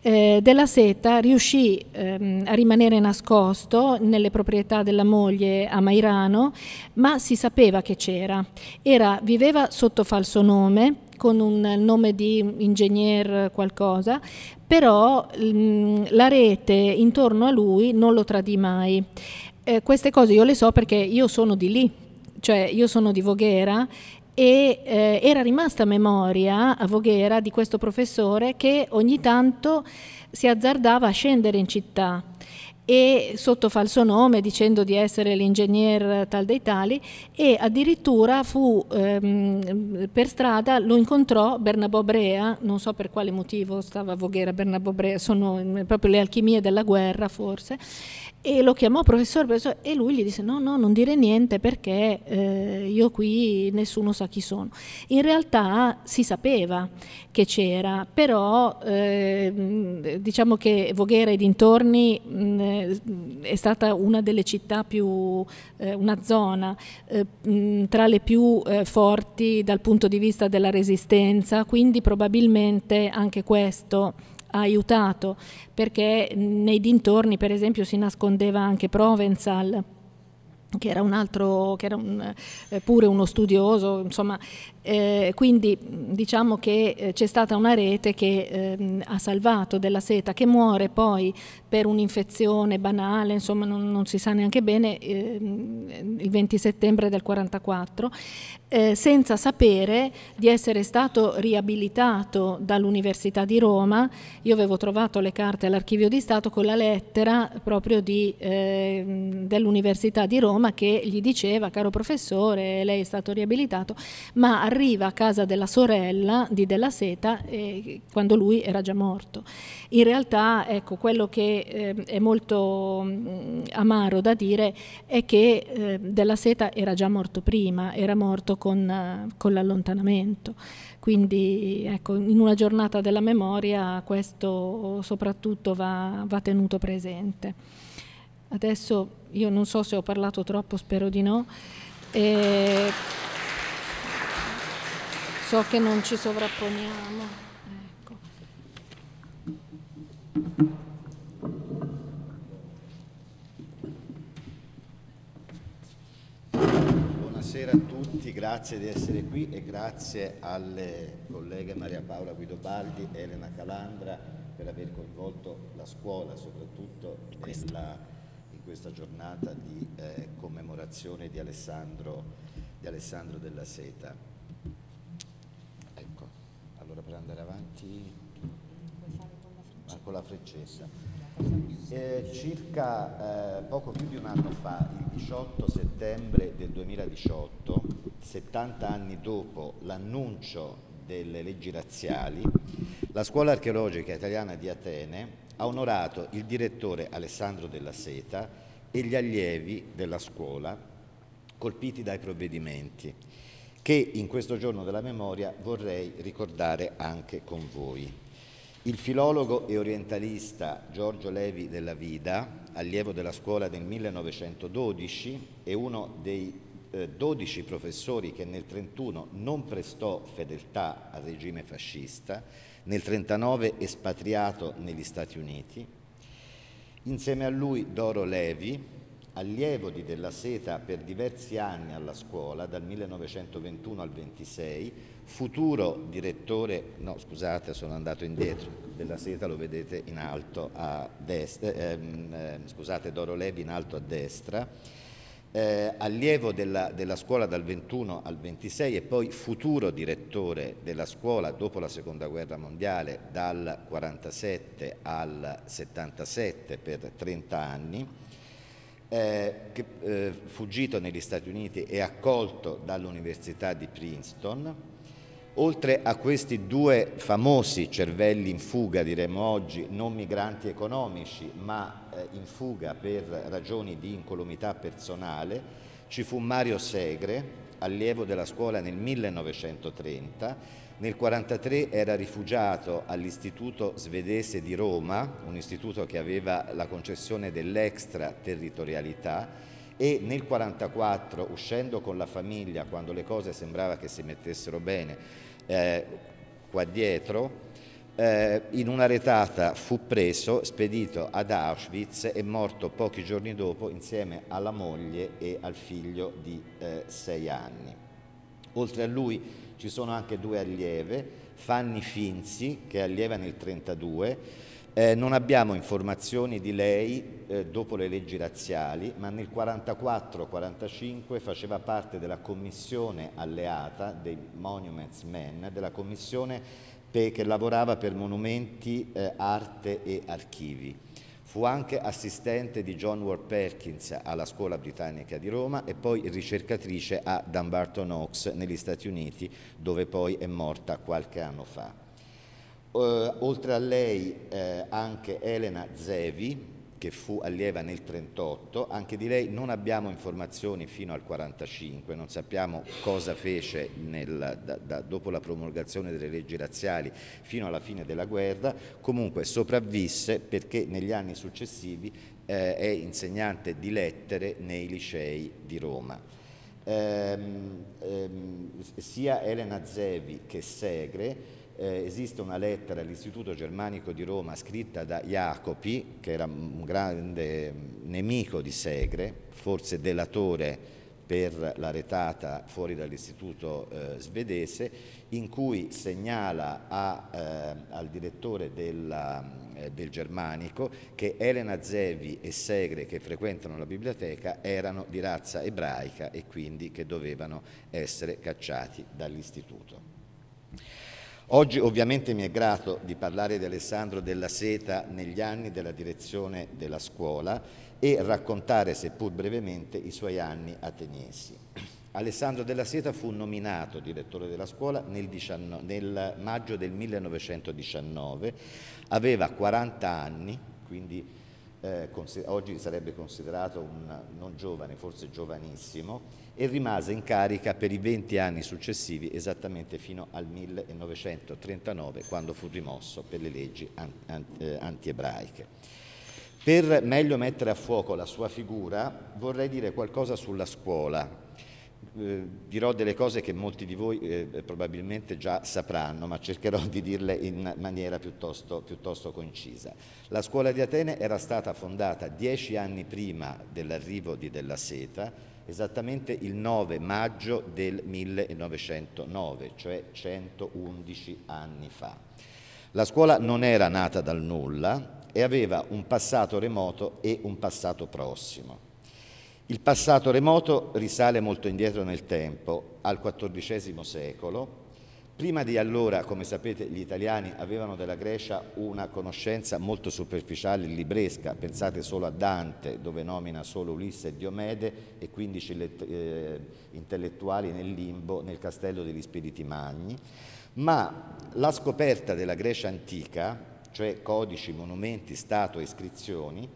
Eh, della Seta riuscì ehm, a rimanere nascosto nelle proprietà della moglie a Mairano, ma si sapeva che c'era. Era, viveva sotto falso nome, con un nome di ingegner qualcosa, però mh, mm, la rete intorno a lui non lo tradì mai eh, queste cose io le so perché io sono di lì, cioè io sono di Voghera e eh, era rimasta memoria a Voghera di questo professore che ogni tanto si azzardava a scendere in città e sotto falso nome dicendo di essere l'ingegner tal dei tali e addirittura fu ehm, per strada lo incontrò Bernabò Brea, non so per quale motivo stava a Voghera Bernabò Brea, sono mm, proprio le alchimie della guerra forse e lo chiamò professore, professore, e lui gli disse no, no, non dire niente perché eh, io qui nessuno sa chi sono. In realtà si sapeva che c'era, però eh, diciamo che Voghera e dintorni mh, è stata una delle città più, eh, una zona eh, mh, tra le più eh, forti dal punto di vista della resistenza, quindi probabilmente anche questo ha aiutato, perché nei dintorni per esempio si nascondeva anche Provenzal, che era, un altro, che era un, eh, pure uno studioso, insomma eh, quindi diciamo che eh, c'è stata una rete che eh, ha salvato della seta che muore poi per un'infezione banale, insomma non, non, si sa neanche bene, ehm, il 20 settembre del 44, eh, senza sapere di essere stato riabilitato dall'Università di Roma. Io avevo trovato le carte all'Archivio di Stato con la lettera proprio ehm, dell'Università di Roma che gli diceva, caro professore, lei è stato riabilitato, ma arriva arriva a casa della sorella di Della Seta eh, quando lui era già morto. In realtà ecco, quello che eh, è molto mh, mm, amaro da dire è che eh, Della Seta era già morto prima, era morto con, eh, con l'allontanamento. Quindi ecco, in una giornata della memoria questo soprattutto va, va tenuto presente. Adesso io non so se ho parlato troppo, spero di no. E... Eh, so che non ci sovrapponiamo. Ecco. Buonasera a tutti, grazie di essere qui e grazie alle colleghe Maria Paola Guidobaldi e Elena Calandra per aver coinvolto la scuola soprattutto nella, in questa giornata di eh, commemorazione di Alessandro, di Alessandro della Seta allora per andare avanti ah, con la freccetta. Eh, circa eh, poco più di un anno fa, il 18 settembre del 2018, 70 anni dopo l'annuncio delle leggi razziali, la scuola archeologica italiana di Atene ha onorato il direttore Alessandro della Seta e gli allievi della scuola colpiti dai provvedimenti che in questo giorno della memoria vorrei ricordare anche con voi. Il filologo e orientalista Giorgio Levi della Vida, allievo della scuola del 1912 e uno dei eh, 12 professori che nel 1931 non prestò fedeltà al regime fascista, nel 1939 espatriato negli Stati Uniti, Insieme a lui Doro Levi, allievo di Della Seta per diversi anni alla scuola, dal 1921 al 26, futuro direttore, no scusate sono andato indietro, Della Seta lo vedete in alto a destra, ehm, ehm scusate Doro Levi in alto a destra, eh, allievo della, della scuola dal 21 al 26 e poi futuro direttore della scuola dopo la seconda guerra mondiale dal 47 al 77 per 30 anni eh, che, eh, fuggito negli Stati Uniti e accolto dall'Università di Princeton. Oltre a questi due famosi cervelli in fuga, diremmo oggi, non migranti economici, ma eh, in fuga per ragioni di incolumità personale, ci fu Mario Segre, allievo della scuola nel 1930, nel 1943 era rifugiato all'Istituto svedese di Roma, un istituto che aveva la concessione dell'extraterritorialità e nel 1944 uscendo con la famiglia quando le cose sembrava che si mettessero bene eh, qua dietro, eh, in una retata fu preso, spedito ad Auschwitz e morto pochi giorni dopo insieme alla moglie e al figlio di eh, sei anni. Oltre a lui ci sono anche due allieve, Fanny Finzi che è allieva nel 1932, eh, non abbiamo informazioni di lei eh, dopo le leggi razziali, ma nel 1944-45 faceva parte della commissione alleata dei Monuments Men, della commissione che lavorava per monumenti, eh, arte e archivi. Fu anche assistente di John Ward Perkins alla Scuola Britannica di Roma e poi ricercatrice a Dumbarton Oaks negli Stati Uniti, dove poi è morta qualche anno fa. Eh, oltre a lei eh, anche Elena Zevi, che fu allieva nel 1938, anche di lei non abbiamo informazioni fino al 1945, non sappiamo cosa fece nel, da, da, dopo la promulgazione delle leggi razziali fino alla fine della guerra, comunque sopravvisse perché negli anni successivi eh, è insegnante di lettere nei licei di Roma. Ehm, ehm, sia Elena Zevi che Segre eh, esiste una lettera all'Istituto Germanico di Roma scritta da Jacopi, che era un grande nemico di Segre, forse delatore per la retata fuori dall'istituto eh, svedese, in cui segnala a, eh, al direttore della, eh, del Germanico che Elena Zevi e Segre che frequentano la biblioteca erano di razza ebraica e quindi che dovevano essere cacciati dall'istituto. Oggi ovviamente mi è grato di parlare di Alessandro della Seta negli anni della direzione della scuola e raccontare, seppur brevemente, i suoi anni ateniesi. Alessandro della Seta fu nominato direttore della scuola nel, 19, nel maggio del 1919, aveva 40 anni, quindi eh, oggi sarebbe considerato un non giovane, forse giovanissimo, e rimase in carica per i 20 anni successivi esattamente fino al 1939 quando fu rimosso per le leggi eh, anti-ebraiche. Per meglio mettere a fuoco la sua figura vorrei dire qualcosa sulla scuola, eh, dirò delle cose che molti di voi eh, probabilmente già sapranno, ma cercherò di dirle in maniera piuttosto, piuttosto concisa. La scuola di Atene era stata fondata dieci anni prima dell'arrivo di Della Seta, esattamente il 9 maggio del 1909, cioè 111 anni fa. La scuola non era nata dal nulla e aveva un passato remoto e un passato prossimo. Il passato remoto risale molto indietro nel tempo, al XIV secolo. Prima di allora, come sapete, gli italiani avevano della Grecia una conoscenza molto superficiale e libresca. Pensate solo a Dante, dove nomina solo Ulisse e Diomede e 15 eh, intellettuali nel limbo nel castello degli spiriti magni. Ma la scoperta della Grecia antica, cioè codici, monumenti, statue, iscrizioni,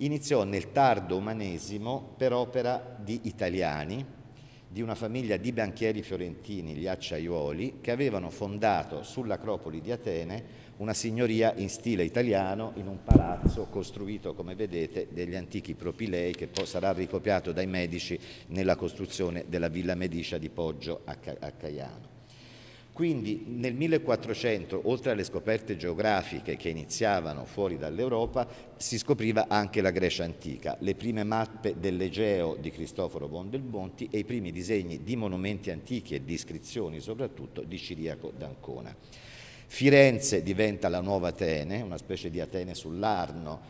Iniziò nel tardo umanesimo per opera di italiani, di una famiglia di banchieri fiorentini, gli acciaiuoli, che avevano fondato sull'Acropoli di Atene una signoria in stile italiano in un palazzo costruito, come vedete, degli antichi propilei che poi sarà ricopiato dai medici nella costruzione della Villa Medicia di Poggio a, Ca- a Caiano. Quindi nel 1400, oltre alle scoperte geografiche che iniziavano fuori dall'Europa, si scopriva anche la Grecia antica, le prime mappe dell'Egeo di Cristoforo Bondelbonti e i primi disegni di monumenti antichi e di iscrizioni soprattutto di Ciriaco d'Ancona. Firenze diventa la nuova Atene, una specie di Atene sull'Arno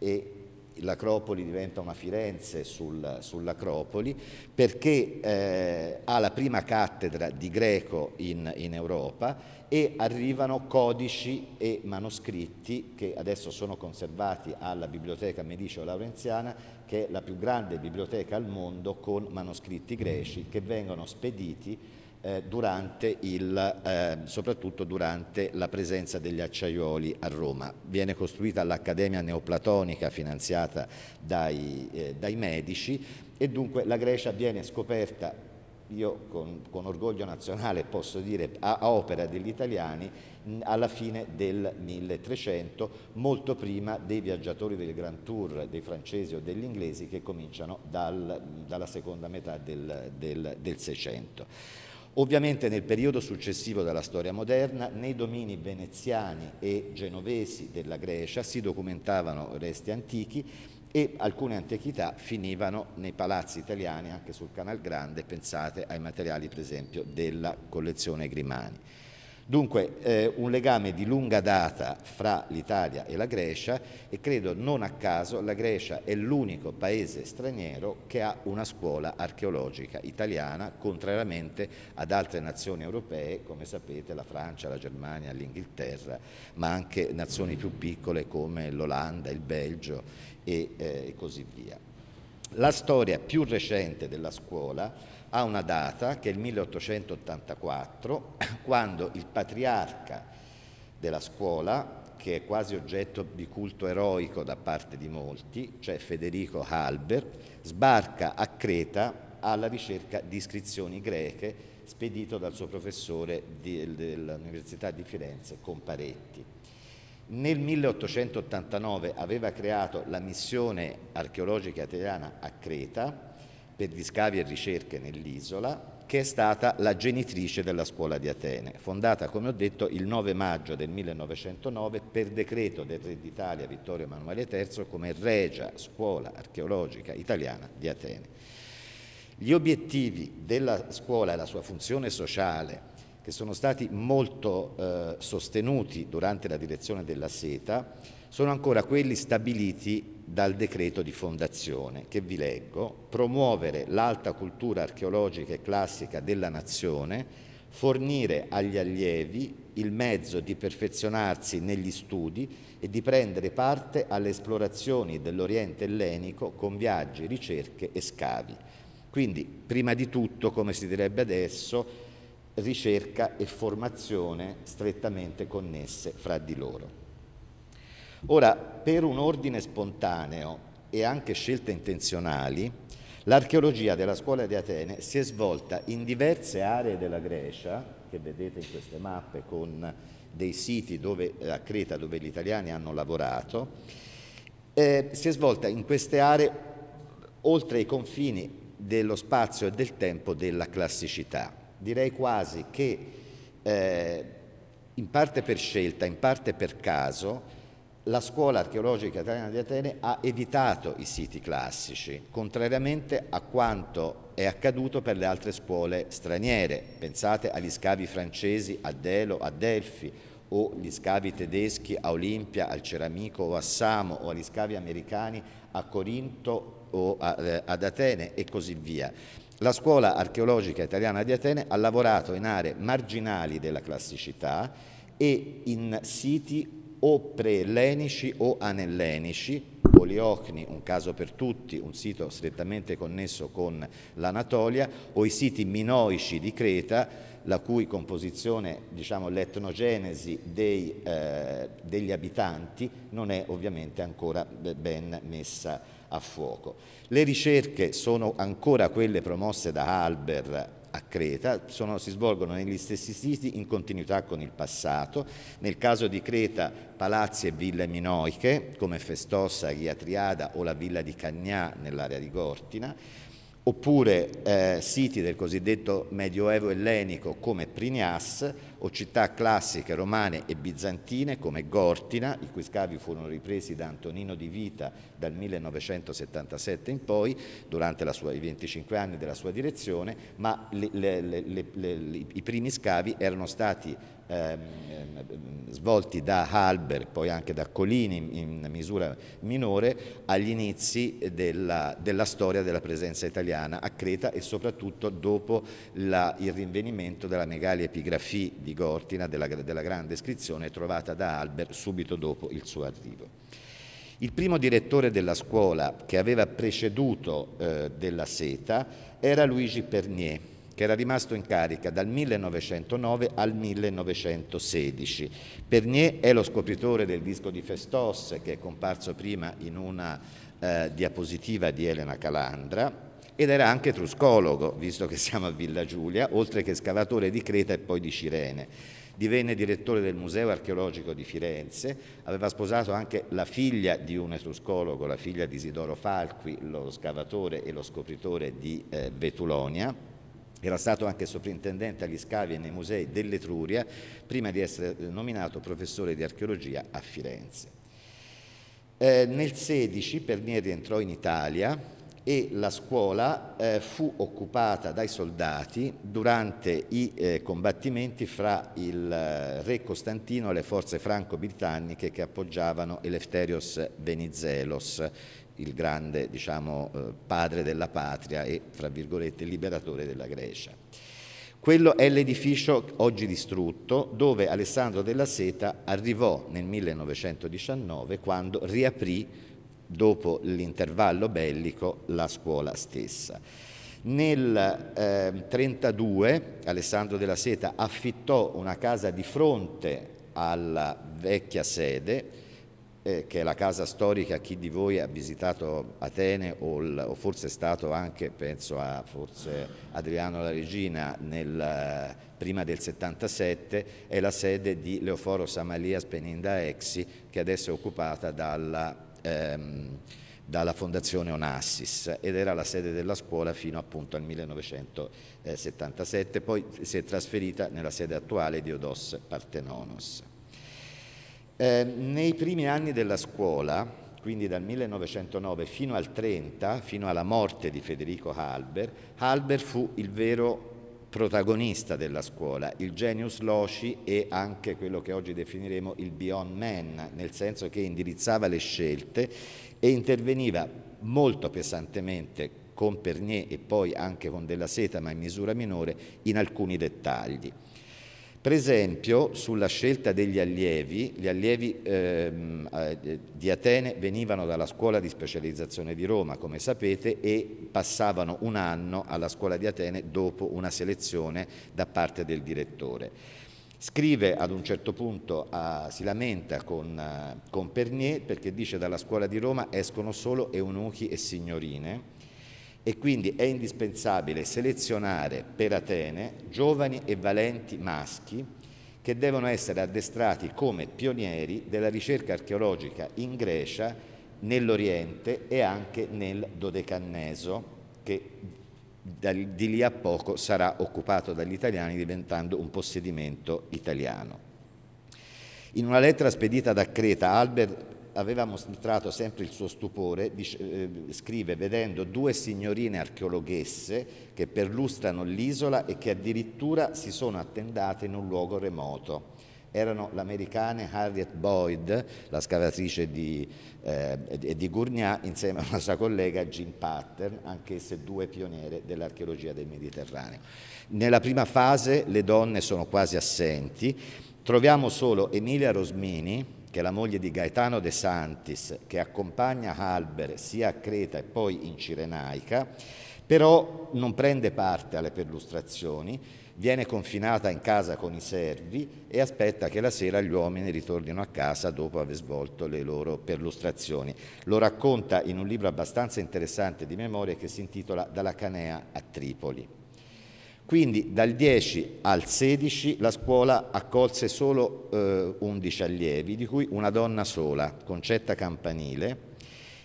e l'Acropoli diventa una Firenze sul, sull'Acropoli perché eh, ha la prima cattedra di greco in, in, Europa e arrivano codici e manoscritti che adesso sono conservati alla Biblioteca Medicio Laurenziana che è la più grande biblioteca al mondo con manoscritti greci che vengono spediti eh, durante il, eh, soprattutto durante la presenza degli acciaioli a Roma. Viene costruita l'Accademia Neoplatonica finanziata dai, eh, dai medici e dunque la Grecia viene scoperta io con, con, orgoglio nazionale posso dire a, a opera degli italiani alla fine del 1300, molto prima dei viaggiatori del Grand Tour, dei francesi o degli inglesi che cominciano dal, dalla seconda metà del, del, del 600. Ovviamente nel periodo successivo della storia moderna, nei domini veneziani e genovesi della Grecia si documentavano resti antichi e alcune antichità finivano nei palazzi italiani, anche sul Canal Grande, pensate ai materiali per esempio della collezione Grimani. Dunque eh, un legame di lunga data fra l'Italia e la Grecia e credo non a caso la Grecia è l'unico paese straniero che ha una scuola archeologica italiana, contrariamente ad altre nazioni europee come sapete la Francia, la Germania, l'Inghilterra, ma anche nazioni più piccole come l'Olanda, il Belgio e, eh, e così via. La storia più recente della scuola ha una data che è il 1884, quando il patriarca della scuola, che è quasi oggetto di culto eroico da parte di molti, cioè Federico Halbert, sbarca a Creta alla ricerca di iscrizioni greche spedito dal suo professore di, dell'Università di Firenze, Comparetti. Nel 1889 aveva creato la missione archeologica italiana a Creta, per gli scavi e ricerche nell'isola, che è stata la genitrice della scuola di Atene, fondata, come ho detto, il 9 maggio del 1909 per decreto del re d'Italia Vittorio Emanuele III come regia scuola archeologica italiana di Atene. Gli obiettivi della scuola e la sua funzione sociale, che sono stati molto eh, sostenuti durante la direzione della seta, sono ancora quelli stabiliti dal decreto di fondazione, che vi leggo, promuovere l'alta cultura archeologica e classica della nazione, fornire agli allievi il mezzo di perfezionarsi negli studi e di prendere parte alle esplorazioni dell'Oriente ellenico con viaggi, ricerche e scavi. Quindi, prima di tutto, come si direbbe adesso, ricerca e formazione strettamente connesse fra di loro. Ora, per un ordine spontaneo e anche scelte intenzionali, l'archeologia della scuola di Atene si è svolta in diverse aree della Grecia, che vedete in queste mappe con dei siti dove, a Creta dove gli italiani hanno lavorato, eh, si è svolta in queste aree oltre i confini dello spazio e del tempo della classicità. Direi quasi che eh, in parte per scelta, in parte per caso, la scuola archeologica italiana di Atene ha evitato i siti classici, contrariamente a quanto è accaduto per le altre scuole straniere. Pensate agli scavi francesi a Delo, a Delfi, o gli scavi tedeschi a Olimpia, al Ceramico o a Samo, o agli scavi americani a Corinto o a, eh, ad Atene e così via. La scuola archeologica italiana di Atene ha lavorato in aree marginali della classicità e in siti o preellenici o anellenici, Poliocni, un caso per tutti, un sito strettamente connesso con l'Anatolia, o i siti minoici di Creta, la cui composizione, diciamo l'etnogenesi dei, eh, degli abitanti non è ovviamente ancora ben messa a fuoco. Le ricerche sono ancora quelle promosse da Albert a Creta, sono, si svolgono negli stessi siti in continuità con il passato, nel caso di Creta palazzi e ville minoiche come Festossa, Ghiatriada o la villa di Cagnà nell'area di Gortina, oppure eh, siti del cosiddetto medioevo ellenico come Prinias o città classiche romane e bizantine come Gortina, i cui scavi furono ripresi da Antonino di Vita dal 1977 in poi, durante sua, i 25 anni della sua direzione, ma le, le, le, i primi scavi erano stati Ehm, ehm, svolti da Halber, poi anche da Colini in misura minore, agli inizi della, della storia della presenza italiana a Creta e soprattutto dopo la, il rinvenimento della megalia epigrafia di Gortina, della, della grande iscrizione trovata da Albert subito dopo il suo arrivo. Il primo direttore della scuola che aveva preceduto eh, della seta era Luigi Pernier, che era rimasto in carica dal 1909 al 1916. Pernier è lo scopritore del disco di Festos, che è comparso prima in una eh, diapositiva di Elena Calandra, ed era anche truscologo, visto che siamo a Villa Giulia, oltre che scavatore di Creta e poi di Cirene. Divenne direttore del Museo archeologico di Firenze, aveva sposato anche la figlia di un etruscologo, la figlia di Isidoro Falqui, lo scavatore e lo scopritore di eh, era stato anche sovrintendente agli scavi e nei musei dell'Etruria prima di essere eh, nominato professore di archeologia a Firenze. Eh, nel 16 Pernieri entrò in Italia e la scuola eh, fu occupata dai soldati durante i eh, combattimenti fra il eh, re Costantino e le forze franco-britanniche che appoggiavano Elefterios Venizelos il grande diciamo, eh, padre della patria e, fra virgolette, liberatore della Grecia. Quello è l'edificio oggi distrutto dove Alessandro della Seta arrivò nel 1919 quando riaprì, dopo l'intervallo bellico, la scuola stessa. Nel 1932 eh, Alessandro della Seta affittò una casa di fronte alla vecchia sede, eh, che è la casa storica, chi di voi ha visitato Atene o, il, o forse è stato anche, penso a Adriano la Regina, nel, eh, prima del 77, è la sede di Leoforo Samalias Peninda Exi, che adesso è occupata dalla, ehm, dalla fondazione Onassis ed era la sede della scuola fino appunto al 1977, poi si è trasferita nella sede attuale di Odos Partenonos. Eh, nei primi anni della scuola, quindi dal 1909 fino al 30, fino alla morte di Federico Halber, Halber fu il vero protagonista della scuola, il genius loci e anche quello che oggi definiremo il beyond man, nel senso che indirizzava le scelte e interveniva molto pesantemente con Pernier e poi anche con Della Seta, ma in misura minore, in alcuni dettagli. Per esempio sulla scelta degli allievi, gli allievi ehm, eh, di Atene venivano dalla scuola di specializzazione di Roma, come sapete, e passavano un anno alla scuola di Atene dopo una selezione da parte del direttore. Scrive ad un certo punto, a, si lamenta con, eh, con Pernier perché dice dalla scuola di Roma escono solo eunuchi e signorine e quindi è indispensabile selezionare per Atene giovani e valenti maschi che devono essere addestrati come pionieri della ricerca archeologica in Grecia, nell'Oriente e anche nel Dodecanneso che di lì a poco sarà occupato dagli italiani diventando un possedimento italiano. In una lettera spedita da Creta, Albert aveva mostrato sempre il suo stupore, dice, eh, scrive vedendo due signorine archeologhesse che perlustrano l'isola e che addirittura si sono attendate in un luogo remoto. Erano l'americana Harriet Boyd, la scavatrice di, eh, di Gourgnat, insieme alla sua collega Jean Pattern, anch'esse due pioniere dell'archeologia del Mediterraneo. Nella prima fase le donne sono quasi assenti, troviamo solo Emilia Rosmini, che è la moglie di Gaetano De Santis, che accompagna Halber sia a Creta e poi in Cirenaica, però non prende parte alle perlustrazioni, viene confinata in casa con i servi e aspetta che la sera gli uomini ritornino a casa dopo aver svolto le loro perlustrazioni. Lo racconta in un libro abbastanza interessante di memoria che si intitola Dalla Canea a Tripoli. Quindi dal 10 al 16 la scuola accolse solo eh, 11 allievi, di cui una donna sola, Concetta Campanile,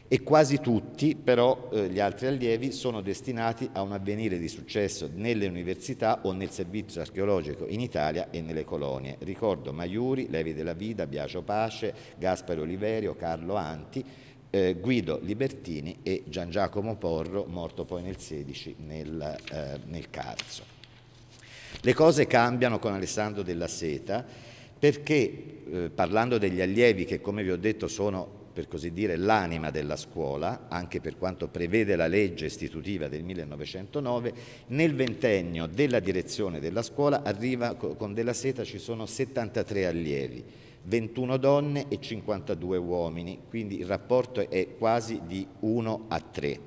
e quasi tutti però eh, gli altri allievi sono destinati a un avvenire di successo nelle università o nel servizio archeologico in Italia e nelle colonie. Ricordo Maiuri, Levi della Vida, Biagio Pace, Gasparo Oliverio, Carlo Anti, eh, Guido Libertini e Gian Giacomo Porro, morto poi nel 16 nel, eh, nel Carso. Le cose cambiano con Alessandro della Seta perché eh, parlando degli allievi che come vi ho detto sono per così dire l'anima della scuola, anche per quanto prevede la legge istitutiva del 1909, nel ventennio della direzione della scuola arriva con della seta ci sono 73 allievi. 21 donne e 52 uomini, quindi il rapporto è quasi di 1 a 3.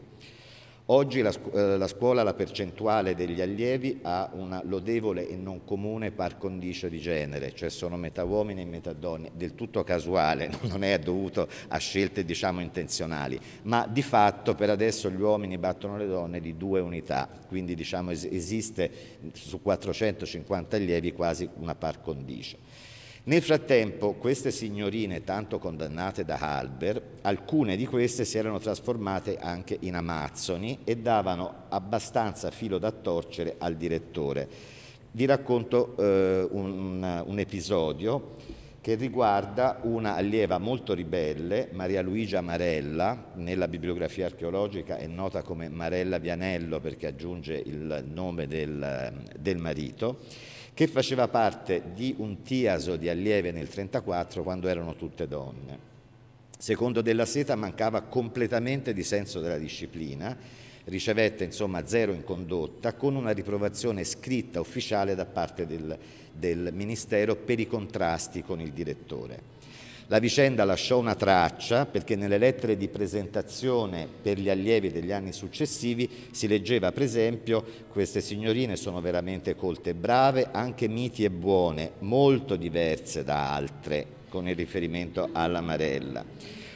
Oggi la, eh, la scuola, la percentuale degli allievi ha una lodevole e non comune par condicio di genere, cioè sono metà uomini e metà donne, del tutto casuale, non è dovuto a scelte diciamo intenzionali, ma di fatto per adesso gli uomini battono le donne di due unità, quindi diciamo esiste su 450 allievi quasi una par condicio. Nel frattempo queste signorine, tanto condannate da Halber, alcune di queste si erano trasformate anche in amazzoni e davano abbastanza filo da torcere al direttore. Vi racconto eh, un, un episodio che riguarda una allieva molto ribelle, Maria Luigia Marella, nella bibliografia archeologica è nota come Marella Vianello perché aggiunge il nome del, del marito che faceva parte di un tiaso di allieve nel 1934 quando erano tutte donne. Secondo Della Seta mancava completamente di senso della disciplina, ricevette insomma zero in condotta con una riprovazione scritta ufficiale da parte del, del Ministero per i contrasti con il direttore. La vicenda lasciò una traccia perché nelle lettere di presentazione per gli allievi degli anni successivi si leggeva per esempio queste signorine sono veramente colte e brave, anche miti e buone, molto diverse da altre con il riferimento alla Marella.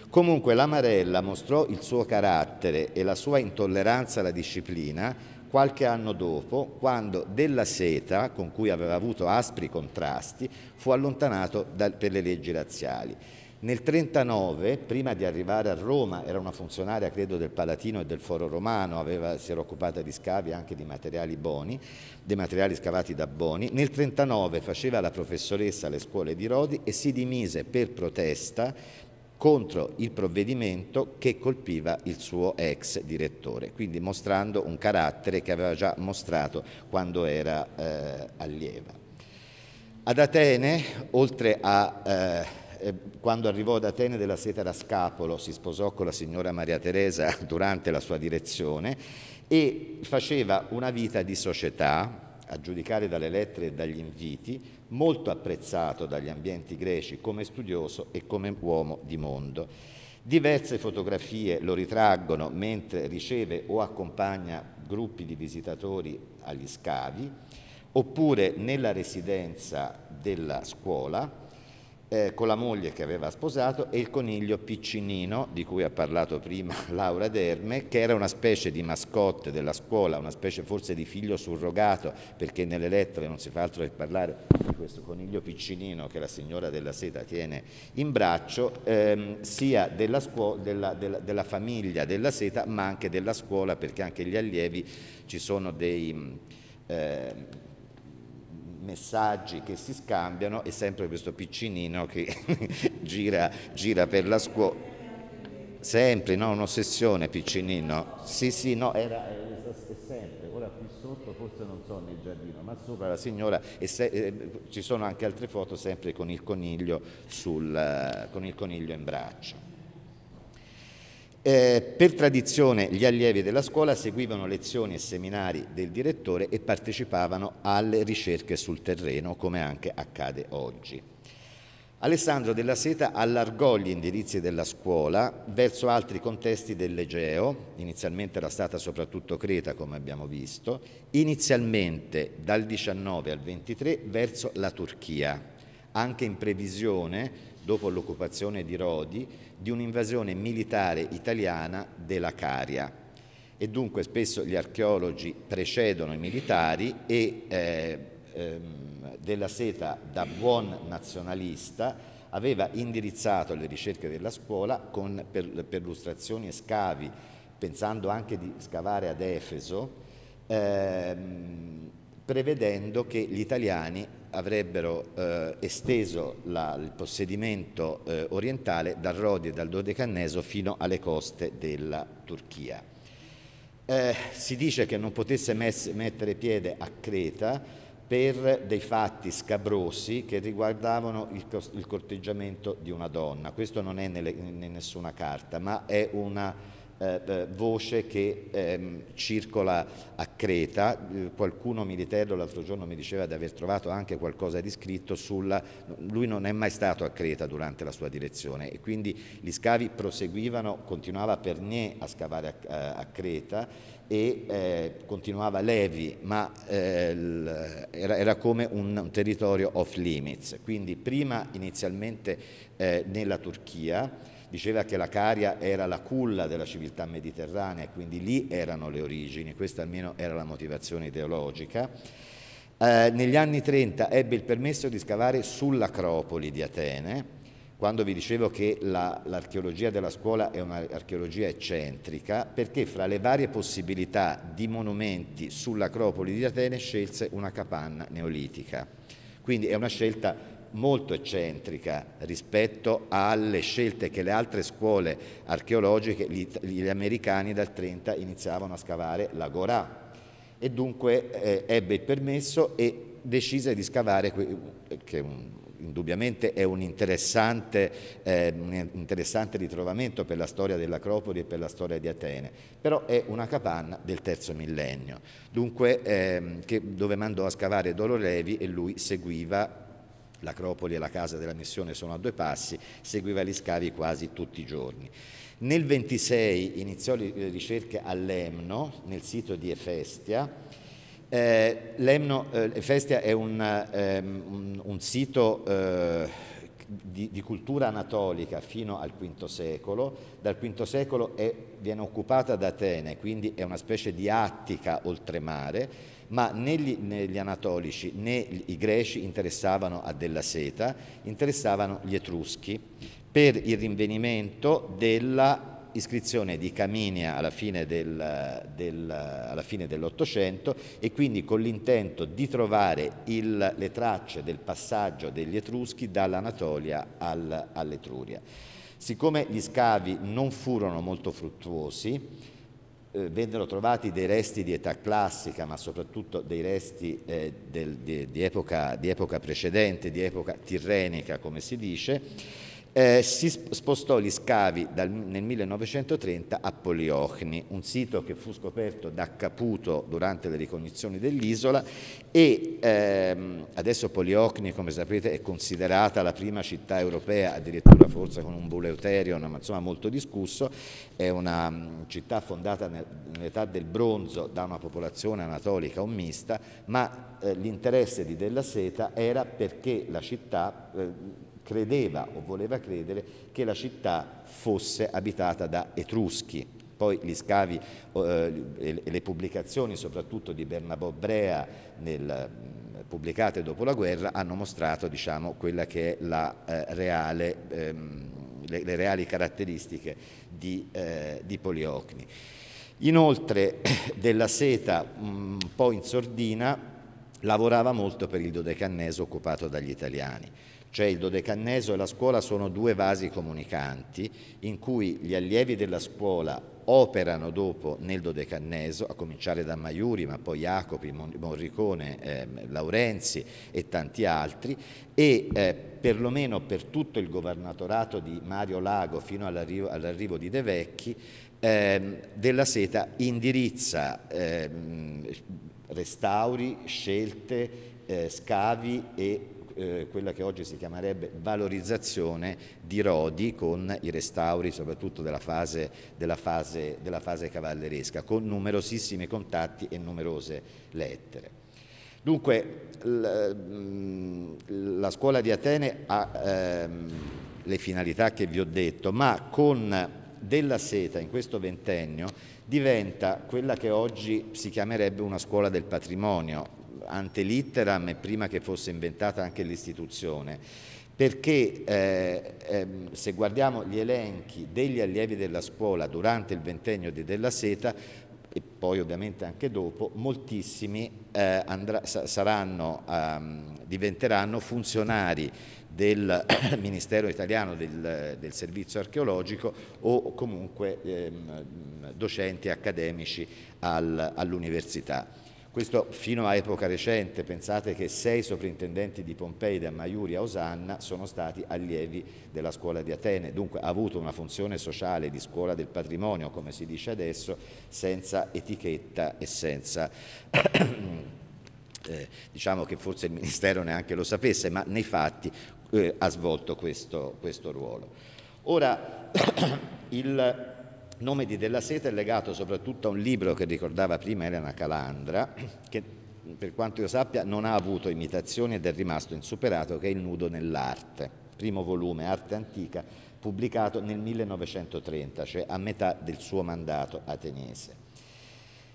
Comunque la Marella mostrò il suo carattere e la sua intolleranza alla disciplina qualche anno dopo, quando della seta, con cui aveva avuto aspri contrasti, fu allontanato dal, per le leggi razziali. Nel 1939, prima di arrivare a Roma, era una funzionaria credo del Palatino e del Foro Romano, aveva, si era occupata di scavi anche di materiali boni, dei materiali scavati da Boni. Nel 1939 faceva la professoressa alle scuole di Rodi e si dimise per protesta contro il provvedimento che colpiva il suo ex direttore, quindi mostrando un carattere che aveva già mostrato quando era eh, allieva. Ad Atene, oltre a... Eh, eh quando arrivò ad Atene della Seta da Scapolo si sposò con la signora Maria Teresa durante la sua direzione e faceva una vita di società, a giudicare dalle lettere e dagli inviti, molto apprezzato dagli ambienti greci come studioso e come uomo di mondo. Diverse fotografie lo ritraggono mentre riceve o accompagna gruppi di visitatori agli scavi, oppure nella residenza della scuola, eh, con la moglie che aveva sposato e il coniglio piccinino di cui ha parlato prima Laura Derme, che era una specie di mascotte della scuola, una specie forse di figlio surrogato, perché nelle lettere non si fa altro che parlare di questo coniglio piccinino che la signora della seta tiene in braccio, ehm, sia della, scuola, della, della, della famiglia della seta, ma anche della scuola, perché anche gli allievi ci sono dei... Eh, messaggi che si scambiano e sempre questo piccinino che gira, gira, per la scuola. Sempre, no? Un'ossessione piccinino. Sì, sì, no, era, sempre. Ora qui sotto forse non so nel giardino, ma sopra la signora e se, eh, ci sono anche altre foto sempre con il coniglio, sul, eh, con il coniglio in braccio. Eh, per tradizione gli allievi della scuola seguivano lezioni e seminari del direttore e partecipavano alle ricerche sul terreno, come anche accade oggi. Alessandro della Seta allargò gli indirizzi della scuola verso altri contesti dell'Egeo, inizialmente era stata soprattutto Creta come abbiamo visto, inizialmente dal 19 al 23 verso la Turchia, anche in previsione dopo l'occupazione di Rodi, di un'invasione militare italiana della Caria. E dunque spesso gli archeologi precedono i militari e eh, ehm, della seta da buon nazionalista aveva indirizzato le ricerche della scuola con per, perlustrazioni e scavi, pensando anche di scavare ad Efeso, ehm, prevedendo che gli italiani avrebbero eh, esteso la, il possedimento eh, orientale dal Rodi e dal Dodecanneso fino alle coste della Turchia. Eh, si dice che non potesse mess- mettere piede a Creta per dei fatti scabrosi che riguardavano il, cos- il corteggiamento di una donna. Questo non è nelle, in nessuna carta, ma è una eh, eh, voce che ehm, circola a Creta, eh, qualcuno militello l'altro giorno mi diceva di aver trovato anche qualcosa di scritto sulla... lui non è mai stato a Creta durante la sua direzione e quindi gli scavi proseguivano, continuava Pernier a scavare a, eh, a Creta e eh, continuava Levi, ma eh, era, era, come un, un territorio off limits, quindi prima inizialmente eh, nella Turchia, diceva che la Caria era la culla della civiltà mediterranea e quindi lì erano le origini, questa almeno era la motivazione ideologica. Eh, negli anni 30 ebbe il permesso di scavare sull'Acropoli di Atene, quando vi dicevo che la, l'archeologia della scuola è un'archeologia eccentrica, perché fra le varie possibilità di monumenti sull'Acropoli di Atene scelse una capanna neolitica. Quindi è una scelta molto eccentrica rispetto alle scelte che le altre scuole archeologiche, gli, gli americani dal 30 iniziavano a scavare la Gorà e dunque eh, ebbe il permesso e decise di scavare, che un, indubbiamente è un interessante, eh, un interessante, ritrovamento per la storia dell'Acropoli e per la storia di Atene, però è una capanna del terzo millennio, dunque, eh, che, dove mandò a scavare Dolorevi e lui seguiva l'acropoli e la casa della missione sono a due passi, seguiva gli scavi quasi tutti i giorni. Nel 26 iniziò le ricerche all'Emno, nel sito di Efestia, eh, L'Emno, eh, Festia è un, ehm, un sito eh, di, di, cultura anatolica fino al V secolo, dal V secolo è, viene occupata da Atene, quindi è una specie di attica oltremare, ma né gli, anatolici né i greci interessavano a della seta, interessavano gli etruschi per il rinvenimento della iscrizione di Caminia alla fine, del, del, alla fine, dell'Ottocento e quindi con l'intento di trovare il, le tracce del passaggio degli Etruschi dall'Anatolia al, all'Etruria. Siccome gli scavi non furono molto fruttuosi, eh, vennero trovati dei resti di età classica, ma soprattutto dei resti eh, del, di, di, epoca, di epoca precedente, di epoca tirrenica, come si dice eh, si spostò gli scavi dal, nel 1930 a Poliochni, un sito che fu scoperto da Caputo durante le ricognizioni dell'isola e ehm, adesso Poliochni, come sapete, è considerata la prima città europea, addirittura forse con un buleuterio, ma insomma molto discusso, è una mh, mm, città fondata nel, nell'età del bronzo da una popolazione anatolica o mista, ma eh, l'interesse di Della Seta era perché la città eh, credeva o voleva credere che la città fosse abitata da Etruschi. Poi gli scavi eh, e le pubblicazioni, soprattutto di Bernabò Brea, nel, pubblicate dopo la guerra, hanno mostrato diciamo, quella che è la, eh, reale, ehm, le, le, reali caratteristiche di, eh, di Poliocni. Inoltre della seta un po' in sordina lavorava molto per il dodecanneso occupato dagli italiani cioè il dodecanneso e la scuola sono due vasi comunicanti in cui gli allievi della scuola operano dopo nel dodecanneso, a cominciare da Maiuri, ma poi Jacopi, Morricone, eh, Laurenzi e tanti altri, e eh, perlomeno per tutto il governatorato di Mario Lago fino all'arrivo, all'arrivo di De Vecchi, eh, della Seta indirizza ehm, restauri, scelte, eh, scavi e eh, quella che oggi si chiamerebbe valorizzazione di rodi con i restauri soprattutto della fase, della fase, della fase cavalleresca, con numerosissimi contatti e numerose lettere. Dunque mm, la scuola di Atene ha ehm, le finalità che vi ho detto, ma con della seta in questo ventennio diventa quella che oggi si chiamerebbe una scuola del patrimonio, ante litteram e prima che fosse inventata anche l'istituzione, perché eh, ehm, se guardiamo gli elenchi degli allievi della scuola durante il ventennio di Della Seta, e poi ovviamente anche dopo, moltissimi eh, andrà, saranno, ehm, diventeranno funzionari del Ministero italiano del, del, servizio archeologico o comunque ehm, docenti accademici al, all'università. Questo fino a epoca recente, pensate che sei soprintendenti di Pompei da Maiuri a Osanna sono stati allievi della scuola di Atene, dunque ha avuto una funzione sociale di scuola del patrimonio, come si dice adesso, senza etichetta e senza... eh, diciamo che forse il Ministero neanche lo sapesse, ma nei fatti eh, ha svolto questo, questo ruolo. Ora, il il nome di Della Seta è legato soprattutto a un libro che ricordava prima Elena Calandra, che per quanto io sappia non ha avuto imitazioni ed è rimasto insuperato, che è Il nudo nell'arte, primo volume, Arte Antica, pubblicato nel 1930, cioè a metà del suo mandato ateniese.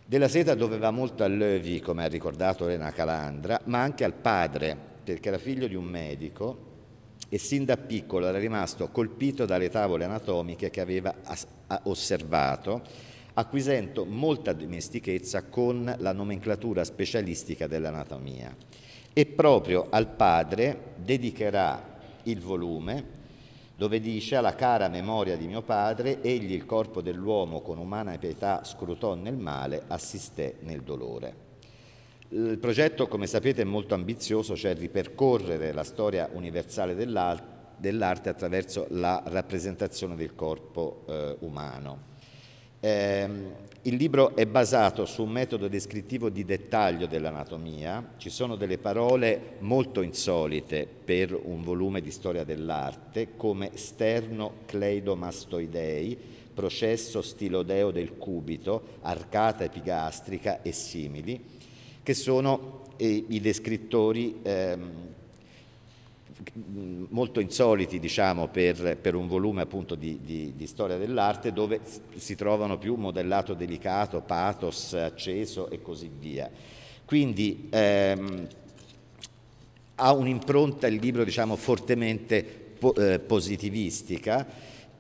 Della Seta doveva molto a Levi, come ha ricordato Elena Calandra, ma anche al padre, perché era figlio di un medico e sin da piccolo era rimasto colpito dalle tavole anatomiche che aveva osservato, acquisendo molta dimestichezza con la nomenclatura specialistica dell'anatomia. E proprio al padre dedicherà il volume dove dice alla cara memoria di mio padre, egli il corpo dell'uomo con umana pietà scrutò nel male, assisté nel dolore. Il progetto, come sapete, è molto ambizioso, cioè ripercorrere la storia universale dell'arte attraverso la rappresentazione del corpo eh, umano. Eh, il libro è basato su un metodo descrittivo di dettaglio dell'anatomia, ci sono delle parole molto insolite per un volume di storia dell'arte come sternocleidomastoidei, processo stilodeo del cubito, arcata epigastrica e simili, che sono eh, i descrittori ehm, molto insoliti diciamo, per, per, un volume appunto di, di, di, storia dell'arte dove si trovano più modellato delicato, pathos, acceso e così via. Quindi ehm, ha un'impronta il libro diciamo, fortemente po- eh, positivistica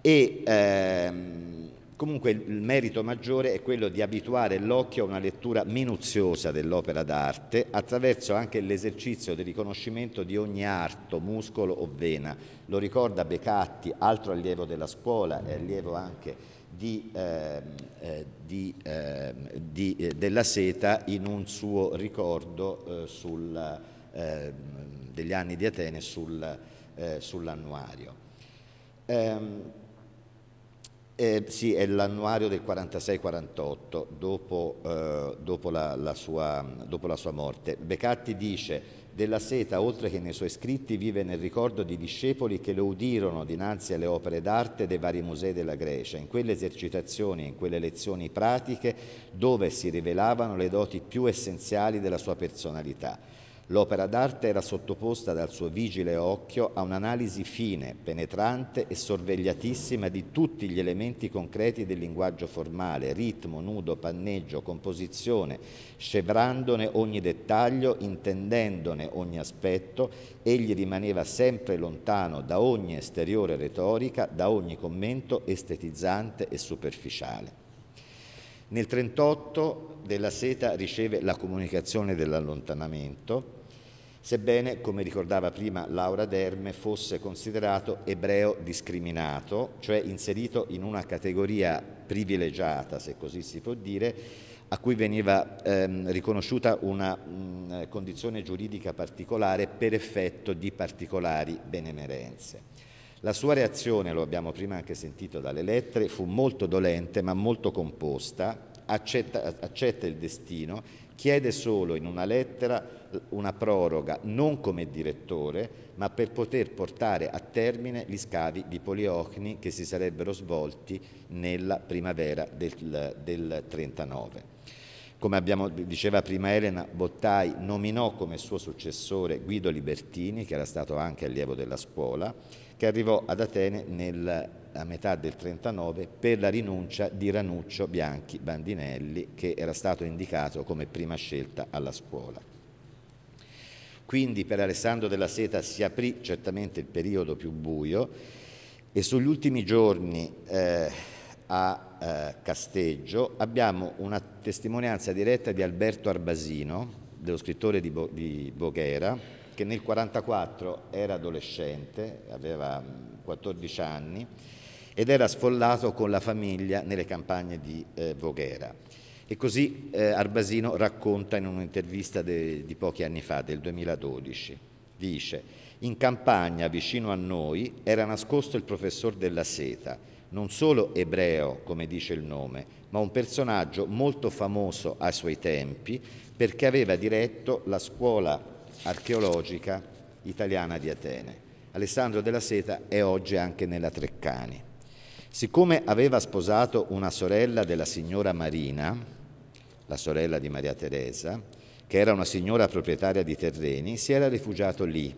e ehm, Comunque il merito maggiore è quello di abituare l'occhio a una lettura minuziosa dell'opera d'arte attraverso anche l'esercizio del riconoscimento di ogni arto, muscolo o vena. Lo ricorda Becatti, altro allievo della scuola e allievo anche di, ehm, eh, di, eh, di, eh, della seta in un suo ricordo eh, sul, ehm, degli anni di Atene sul, eh, sull'annuario. Ehm, eh, sì, è l'annuario del 46-48, dopo, eh, dopo, la, la sua, dopo la sua morte. Beccatti dice della seta, oltre che nei suoi scritti, vive nel ricordo di discepoli che lo udirono dinanzi alle opere d'arte dei vari musei della Grecia, in quelle esercitazioni e in quelle lezioni pratiche dove si rivelavano le doti più essenziali della sua personalità. L'opera d'arte era sottoposta dal suo vigile occhio a un'analisi fine, penetrante e sorvegliatissima di tutti gli elementi concreti del linguaggio formale, ritmo, nudo, panneggio, composizione, scevrandone ogni dettaglio, intendendone ogni aspetto, egli rimaneva sempre lontano da ogni esteriore retorica, da ogni commento estetizzante e superficiale. Nel 1938 della seta riceve la comunicazione dell'allontanamento sebbene, come ricordava prima Laura Derme, fosse considerato ebreo discriminato, cioè inserito in una categoria privilegiata, se così si può dire, a cui veniva ehm, riconosciuta una mh, condizione giuridica particolare per effetto di particolari benemerenze. La sua reazione, lo abbiamo prima anche sentito dalle lettere, fu molto dolente ma molto composta, accetta, accetta il destino chiede solo in una lettera una proroga non come direttore, ma per poter portare a termine gli scavi di poliocni che si sarebbero svolti nella primavera del, del 39. Come abbiamo, diceva prima Elena, Bottai nominò come suo successore Guido Libertini, che era stato anche allievo della scuola, che arrivò ad Atene nel a metà del 39 per la rinuncia di Ranuccio Bianchi Bandinelli che era stato indicato come prima scelta alla scuola. Quindi per Alessandro della Seta si aprì certamente il periodo più buio e sugli ultimi giorni eh, a eh, Casteggio abbiamo una testimonianza diretta di Alberto Arbasino, dello scrittore di, Bo di Boghera, che nel 1944 era adolescente, aveva 14 mm, anni, ed era sfollato con la famiglia nelle campagne di eh, Voghera. E così eh, Arbasino racconta in un'intervista di pochi anni fa, del 2012, dice, in campagna vicino a noi era nascosto il professor della seta, non solo ebreo, come dice il nome, ma un personaggio molto famoso ai suoi tempi perché aveva diretto la scuola archeologica italiana di Atene. Alessandro della Seta è oggi anche nella Treccani. Siccome aveva sposato una sorella della signora Marina, la sorella di Maria Teresa, che era una signora proprietaria di terreni, si era rifugiato lì,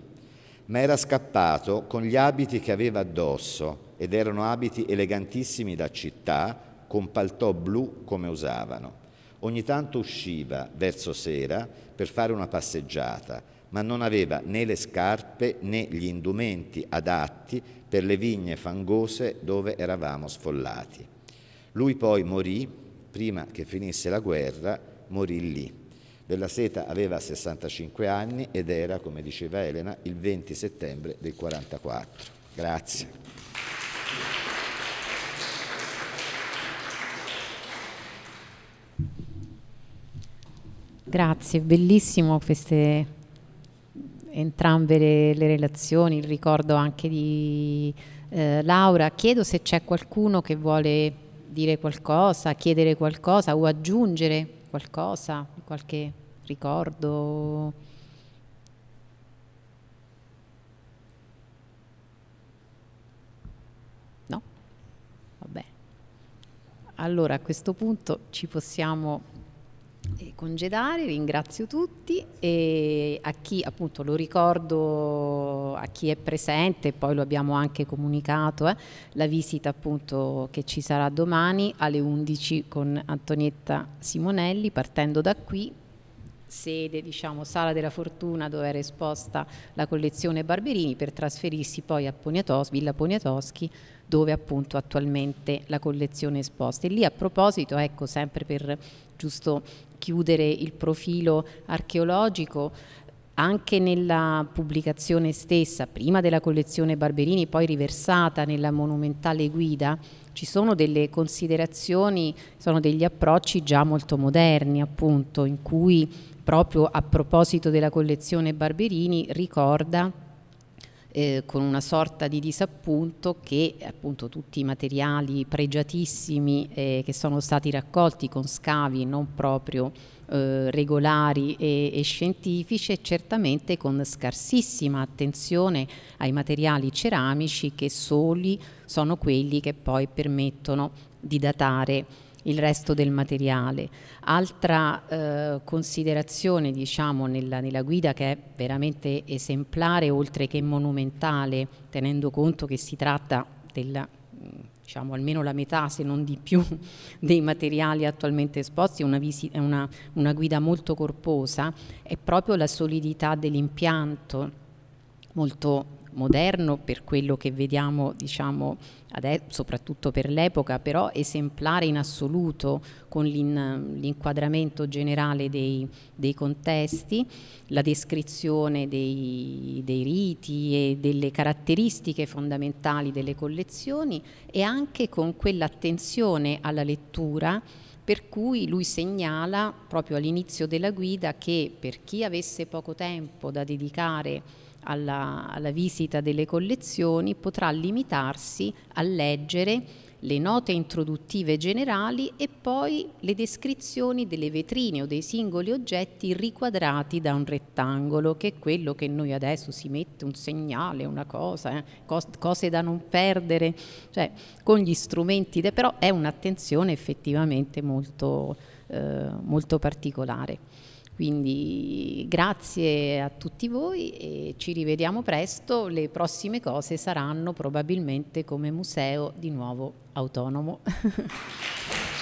ma era scappato con gli abiti che aveva addosso ed erano abiti elegantissimi da città, con paltò blu come usavano. Ogni tanto usciva verso sera per fare una passeggiata ma non aveva né le scarpe né gli indumenti adatti per le vigne fangose dove eravamo sfollati. Lui poi morì, prima che finisse la guerra, morì lì. Della Seta aveva 65 anni ed era, come diceva Elena, il 20 settembre del 44. Grazie. Grazie, bellissimo queste entrambe le, le relazioni, il ricordo anche di eh, Laura. Chiedo se c'è qualcuno che vuole dire qualcosa, chiedere qualcosa o aggiungere qualcosa, qualche ricordo. No? Allora a questo punto ci possiamo congedare, ringrazio tutti e a chi appunto lo ricordo a chi è presente, poi lo abbiamo anche comunicato, eh, la visita appunto che ci sarà domani alle 11 con Antonietta Simonelli partendo da qui sede, diciamo, Sala della Fortuna dove era esposta la collezione Barberini per trasferirsi poi a Poniatos, Villa Poniatoschi dove appunto attualmente la collezione è esposta. E lì a proposito, ecco, sempre per giusto chiudere il profilo archeologico, anche nella pubblicazione stessa, prima della collezione Barberini, poi riversata nella monumentale guida, ci sono delle considerazioni, sono degli approcci già molto moderni, appunto, in cui proprio a proposito della collezione Barberini ricorda eh, con una sorta di disappunto che appunto tutti i materiali pregiatissimi eh, che sono stati raccolti con scavi non proprio eh, regolari e, e scientifici e certamente con scarsissima attenzione ai materiali ceramici che soli sono quelli che poi permettono di datare il resto del materiale. Altra eh, considerazione diciamo, nella, nella, guida che è veramente esemplare oltre che monumentale, tenendo conto che si tratta della, diciamo, almeno la metà se non di più dei materiali attualmente esposti, è una, una, una guida molto corposa, è proprio la solidità dell'impianto, molto moderno per quello che vediamo diciamo adesso, soprattutto per l'epoca però esemplare in assoluto con l'inquadramento generale dei, dei, contesti la descrizione dei, dei riti e delle caratteristiche fondamentali delle collezioni e anche con quell'attenzione alla lettura per cui lui segnala proprio all'inizio della guida che per chi avesse poco tempo da dedicare alla, alla visita delle collezioni potrà limitarsi a leggere le note introduttive generali e poi le descrizioni delle vetrine o dei singoli oggetti riquadrati da un rettangolo, che è quello che noi adesso si mette un segnale, una cosa, eh, cose da non perdere, cioè con gli strumenti, però è un'attenzione effettivamente molto, eh, molto particolare. Quindi grazie a tutti voi e ci rivediamo presto. Le prossime cose saranno probabilmente come museo di nuovo autonomo.